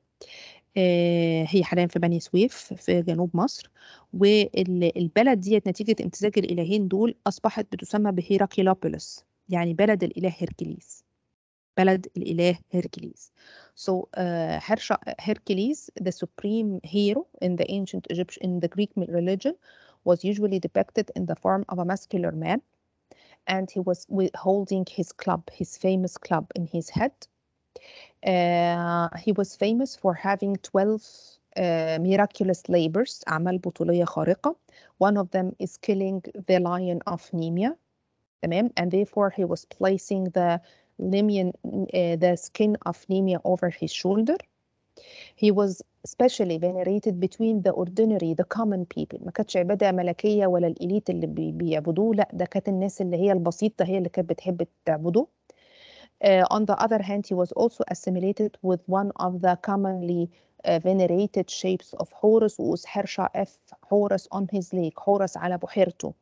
S2: هي حاليا في بني سويف في جنوب مصر والبلد ديت نتيجة امتزاج الإلهين دول أصبحت بتسمى بهيراكيلابولس يعني بلد الإله هيركليس بلد الإله هيركليس so uh, Hercules the supreme hero in the ancient Egyptian in the Greek religion was usually depicted in the form of a muscular man and he was holding his club his famous club in his head Uh, he was famous for having 12 Uh, miraculous labors أعمال بطولية خارقة one of them is killing the lion of Nemia تمام and therefore he was placing the Nemean uh, the skin of Nemia over his shoulder he was specially venerated between the ordinary the common people ما كانتش عبادة ملكية ولا الإليت اللي بيعبدوه لا ده كانت الناس اللي هي البسيطة هي اللي كانت بتحب تعبده uh, on the other hand, he was also assimilated with one of the commonly uh, venerated shapes of Horus, was Hersha F. Horus on his lake, Horus على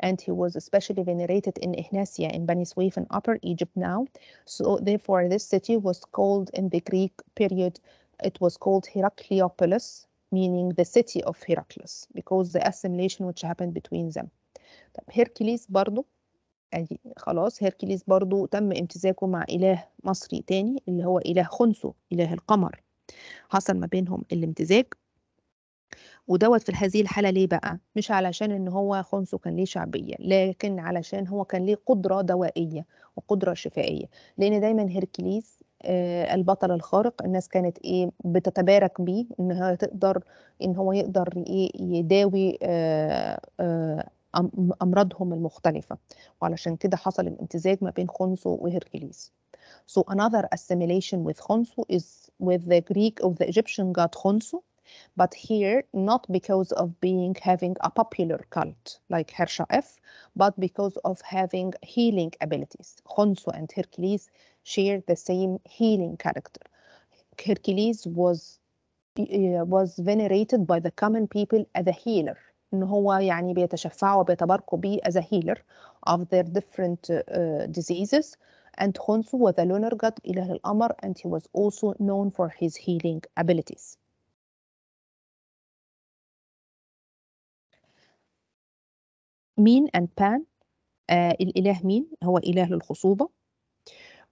S2: And he was especially venerated in Ihnasia in Bani Suef in Upper Egypt now. So therefore, this city was called in the Greek period, it was called Heracleopolis, meaning the city of Heracles, because the assimilation which happened between them. Hercules Bardo, ادي خلاص هيركليس برضو تم امتزاجه مع اله مصري تاني اللي هو اله خنسو اله القمر حصل ما بينهم الامتزاج ودوت في هذه الحالة ليه بقى؟ مش علشان إن هو خنسو كان ليه شعبية، لكن علشان هو كان ليه قدرة دوائية وقدرة شفائية، لأن دايما هيركليس آه البطل الخارق الناس كانت إيه بتتبارك بيه إنها تقدر إن هو يقدر إيه يداوي آه آه أمراضهم المختلفة وعلشان كده حصل الامتزاج ما بين خونسو وهركليس So another assimilation with خونسو is with the Greek or the Egyptian god خونسو but here not because of being having a popular cult like F, but because of having healing abilities. Khonsu and Hercules share the same healing character. Hercules was uh, was venerated by the common people as a healer ان هو يعني بيتشفعوا وبيتباركوا بيه as a healer of their different uh, diseases and خنثو lunar god إله القمر
S1: and he was also known for his healing abilities. مين and Pan
S2: آه الإله مين هو إله الخصوبة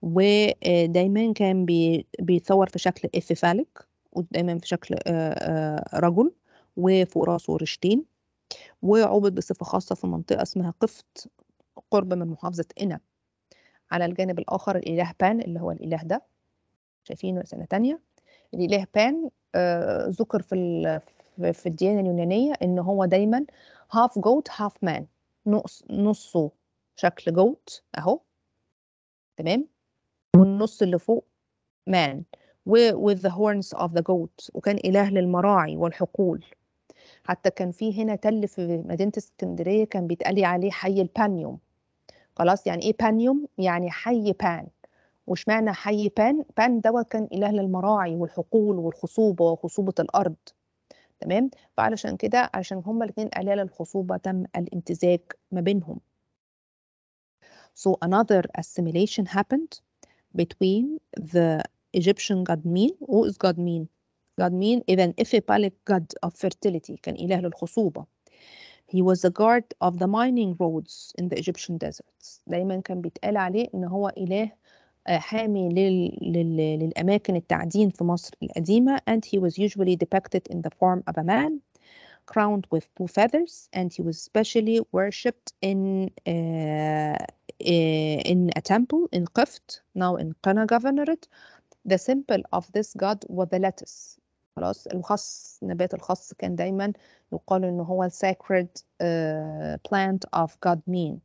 S2: ودايما آه، كان بي بيتصور في شكل إففالك ودايما في شكل آه آه رجل وفوق راسه رشتين وعوبد بصفة خاصة في منطقة اسمها قفط قرب من محافظة إنا على الجانب الآخر الإله بان اللي هو الإله ده شايفينه سنة تانية الإله بان آه، ذكر في في الديانة اليونانية إن هو دايما هاف جوت هاف مان نص نصه شكل جوت أهو تمام والنص اللي فوق مان with the horns of the goat وكان إله للمراعي والحقول حتى كان في هنا تل في مدينة اسكندرية كان بيتقالي عليه حي البانيوم خلاص يعني ايه بانيوم يعني حي بان واشمعنى حي بان بان دوت كان اله للمراعي والحقول والخصوبه وخصوبه الارض تمام فعلشان كده عشان هما الاثنين اله للخصوبه تم الامتزاج ما بينهم so another assimilation happened between the Egyptian god Min who is god Min God mean even if a palic god of fertility, Ilah إله للخصوبة. He was the guard of the mining roads in the Egyptian deserts. دايما كان بيتقال عليه إن هو إله حامي لل... لل... للأماكن التعدين في مصر القديمة and he was usually depicted in the form of a man crowned with two feathers and he was specially worshipped in uh, in a temple in Qift, now in Qana Governorate. The symbol of this god was the lettuce. خلاص الخس نبات was كان دايما يقال هو the sacred uh, plant of God mean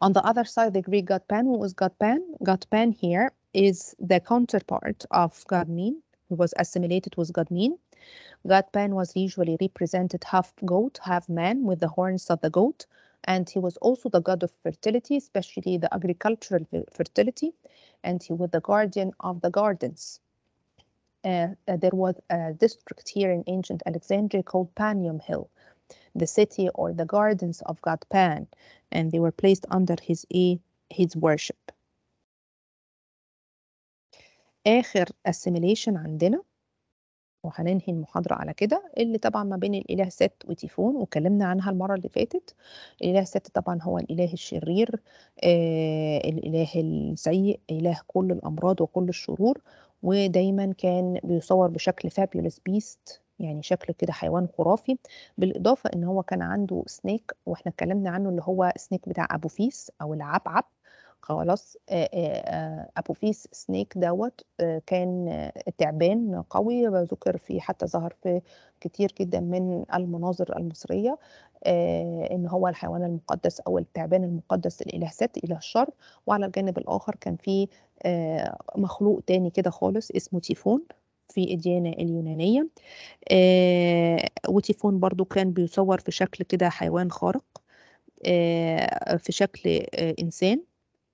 S2: On the other side, the Greek god Pan, was god Pan? God Pan here is the counterpart of god Min, who was assimilated with god Min. God Pan was usually represented half goat, half man, with the horns of the goat, and he was also the god of fertility, especially the agricultural fertility, and he was the guardian of the gardens. Uh, there was a district here in ancient Alexandria called Panium Hill, the city or the gardens of god Pan, and they were placed under his e, his worship. آخر assimilation عندنا وهننهي المحاضرة على كده اللي طبعا ما بين الإله ست وتيفون وكلمنا عنها المرة اللي فاتت الإله ست طبعا هو الإله الشرير آه الإله السيء إله كل الأمراض وكل الشرور ودايما كان بيصور بشكل فابيولس بيست يعني شكل كده حيوان خرافي بالإضافة إن هو كان عنده سنيك وإحنا اتكلمنا عنه اللي هو سنيك بتاع أبو فيس أو العبعب خلاص ابوفيس سنيك دوت كان تعبان قوي ذكر في حتى ظهر في كتير جدا من المناظر المصريه ان هو الحيوان المقدس او التعبان المقدس الإله ست اله الشر وعلى الجانب الاخر كان في مخلوق تاني كده خالص اسمه تيفون في الديانة اليونانية آه وتيفون برضو كان بيصور في شكل كده حيوان خارق آه في شكل آه إنسان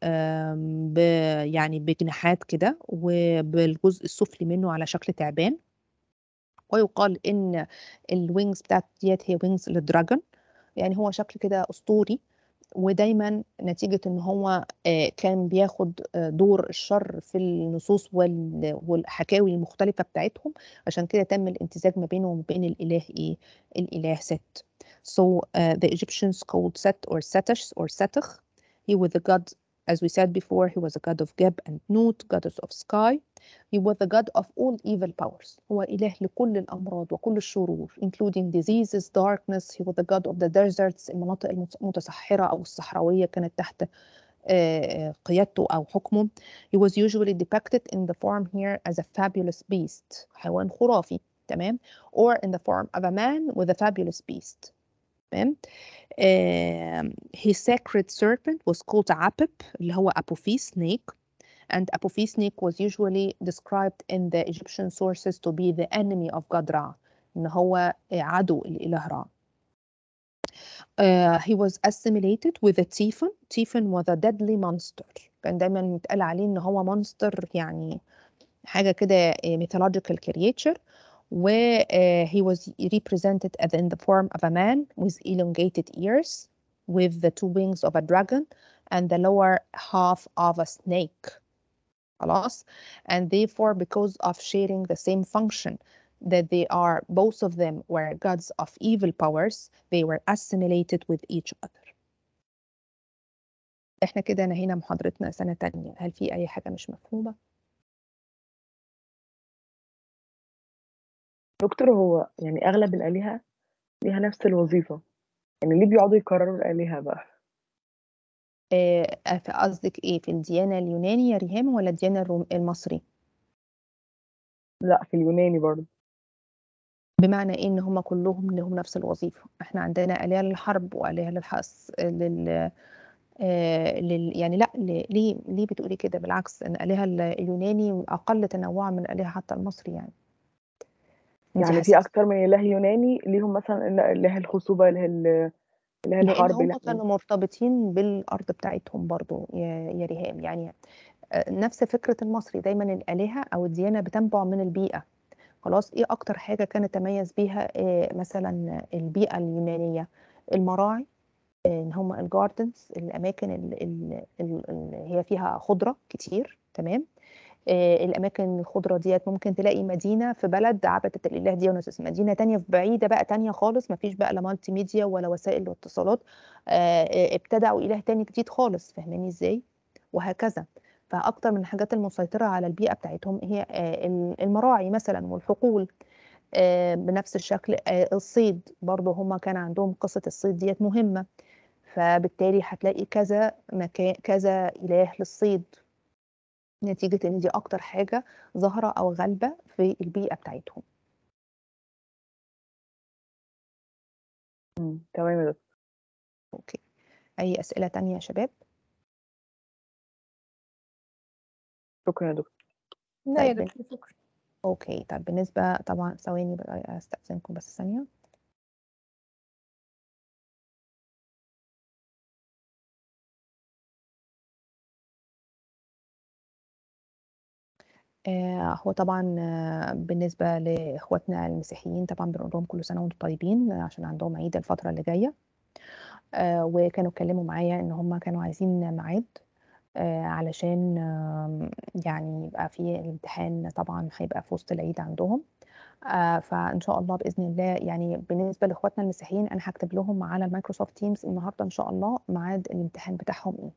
S2: آمم، يعني بجناحات كده وبالجزء السفلي منه على شكل تعبان ويقال ان الوينجز بتاعت ديت هي وينجز للدراجون يعني هو شكل كده اسطوري ودايما نتيجة ان هو آه، كان بياخد آه، دور الشر في النصوص والحكاوي المختلفة بتاعتهم عشان كده تم الامتزاج ما بينه وما بين الاله ايه الاله ست so uh, the Egyptians called Set or Setish or Setach he was the god As we said before, he was a god of Geb and Nut, goddess of sky. He was the god of all evil powers. هو إله لكل الأمراض وكل الشرور, including diseases, darkness. He was the god of the deserts, المناطق المتسحرة أو الصحراوية كانت تحت قيادته أو حكمه. He was usually depicted in the form here as a fabulous beast, حيوان خرافي, تمام? Or in the form of a man with a fabulous beast. تمام his sacred serpent was called Apep اللي هو Apophis snake and Apophis snake was usually described in the Egyptian sources to be the enemy of God Ra إن هو عدو الإله Ra Uh, he was assimilated with a Typhon. Typhon was a deadly monster. كان دايما متقال عليه إن هو monster يعني حاجة كده mythological creature where uh, he was represented as in the form of a man with elongated ears, with the two wings of a dragon and the lower half of a snake. Alas, and therefore because of sharing the same function that they are both of them were gods of evil powers they were assimilated with each other
S1: احنا كده نهينا محاضرتنا سنة تانية هل في اي حاجة مش مفهومة؟ دكتور هو يعني اغلب الالهه ليها نفس الوظيفه يعني ليه بيقعدوا يكرروا الالهه بقى
S2: آه، قصدك ايه في الديانه اليونانيه يا ريهام ولا الديانه الروم المصري لا في اليوناني برضه بمعنى إيه ان هم كلهم لهم نفس الوظيفه احنا عندنا الهه للحرب والهه للحص لل آه، لل يعني لا ليه ليه بتقولي كده بالعكس ان الهه اليوناني اقل تنوعا من الهه حتى المصري يعني يعني في
S1: أكتر من إله
S2: يوناني ليهم مثلًا إله الخصوبة، إله إله لأن الغرب، إله هم كانوا مرتبطين بالأرض بتاعتهم برضه يا يا ريهام، يعني آه، نفس فكرة المصري دايمًا الآلهة أو الديانة بتنبع من البيئة، خلاص إيه أكتر حاجة كان تميز بيها آه، مثلًا البيئة اليونانية؟ المراعي، آه، إن هم الجاردنز الأماكن اللي هي فيها خضرة كتير تمام؟ آه، الاماكن الخضره ديت ممكن تلاقي مدينه في بلد عبدت الاله ونسس مدينه تانية في بعيده بقى تانية خالص ما فيش بقى لا مالتي ميديا ولا وسائل الاتصالات آه، آه، ابتدعوا اله تاني جديد خالص فاهماني ازاي وهكذا فاكتر من الحاجات المسيطره على البيئه بتاعتهم هي المراعي مثلا والحقول بنفس الشكل الصيد برضه هما كان عندهم قصه الصيد ديت مهمه فبالتالي هتلاقي كذا مكان كذا اله للصيد نتيجة إن دي أكتر
S1: حاجة ظاهرة أو غالبة في البيئة بتاعتهم. تمام يا دكتور. أوكي، أي أسئلة تانية يا شباب؟ شكرا يا دكتور.
S2: لا يا طيب، دكتور شكرا.
S1: أوكي، طب بالنسبة طبعًا ثواني بقى أستأذنكم بس ثانية. آه، هو طبعا آه، بالنسبة لإخواتنا المسيحيين طبعا بنقول لهم كل
S2: سنة وأنتم طيبين آه، عشان عندهم عيد الفترة اللي جاية وكانوا اتكلموا معايا إن هم كانوا عايزين ميعاد علشان يعني يبقى في الامتحان طبعا هيبقى في وسط العيد عندهم فان شاء الله باذن الله يعني بالنسبه لاخواتنا المسيحيين انا هكتب لهم على المايكروسوفت تيمز النهارده ان شاء الله ميعاد الامتحان بتاعهم ايه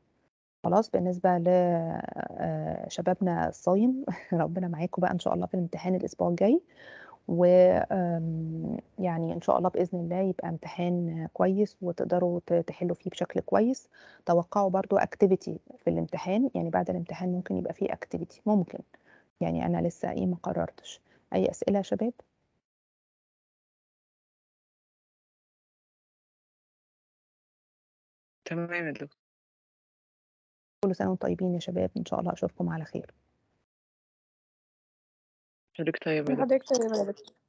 S2: خلاص بالنسبة لشبابنا آه، الصايم ربنا معاكم بقى إن شاء الله في الامتحان الأسبوع الجاي و يعني ان شاء الله باذن الله يبقى امتحان كويس وتقدروا تحلوا فيه بشكل كويس توقعوا برضو اكتيفيتي في الامتحان يعني بعد الامتحان ممكن يبقى فيه اكتيفيتي ممكن
S1: يعني انا لسه ايه ما قررتش اي اسئله يا شباب تمام يا دكتور كل سنة وانتم طيبين يا شباب إن شاء الله أشوفكم على خير حضرتك طيبة حضرتك طيبة يا دكتور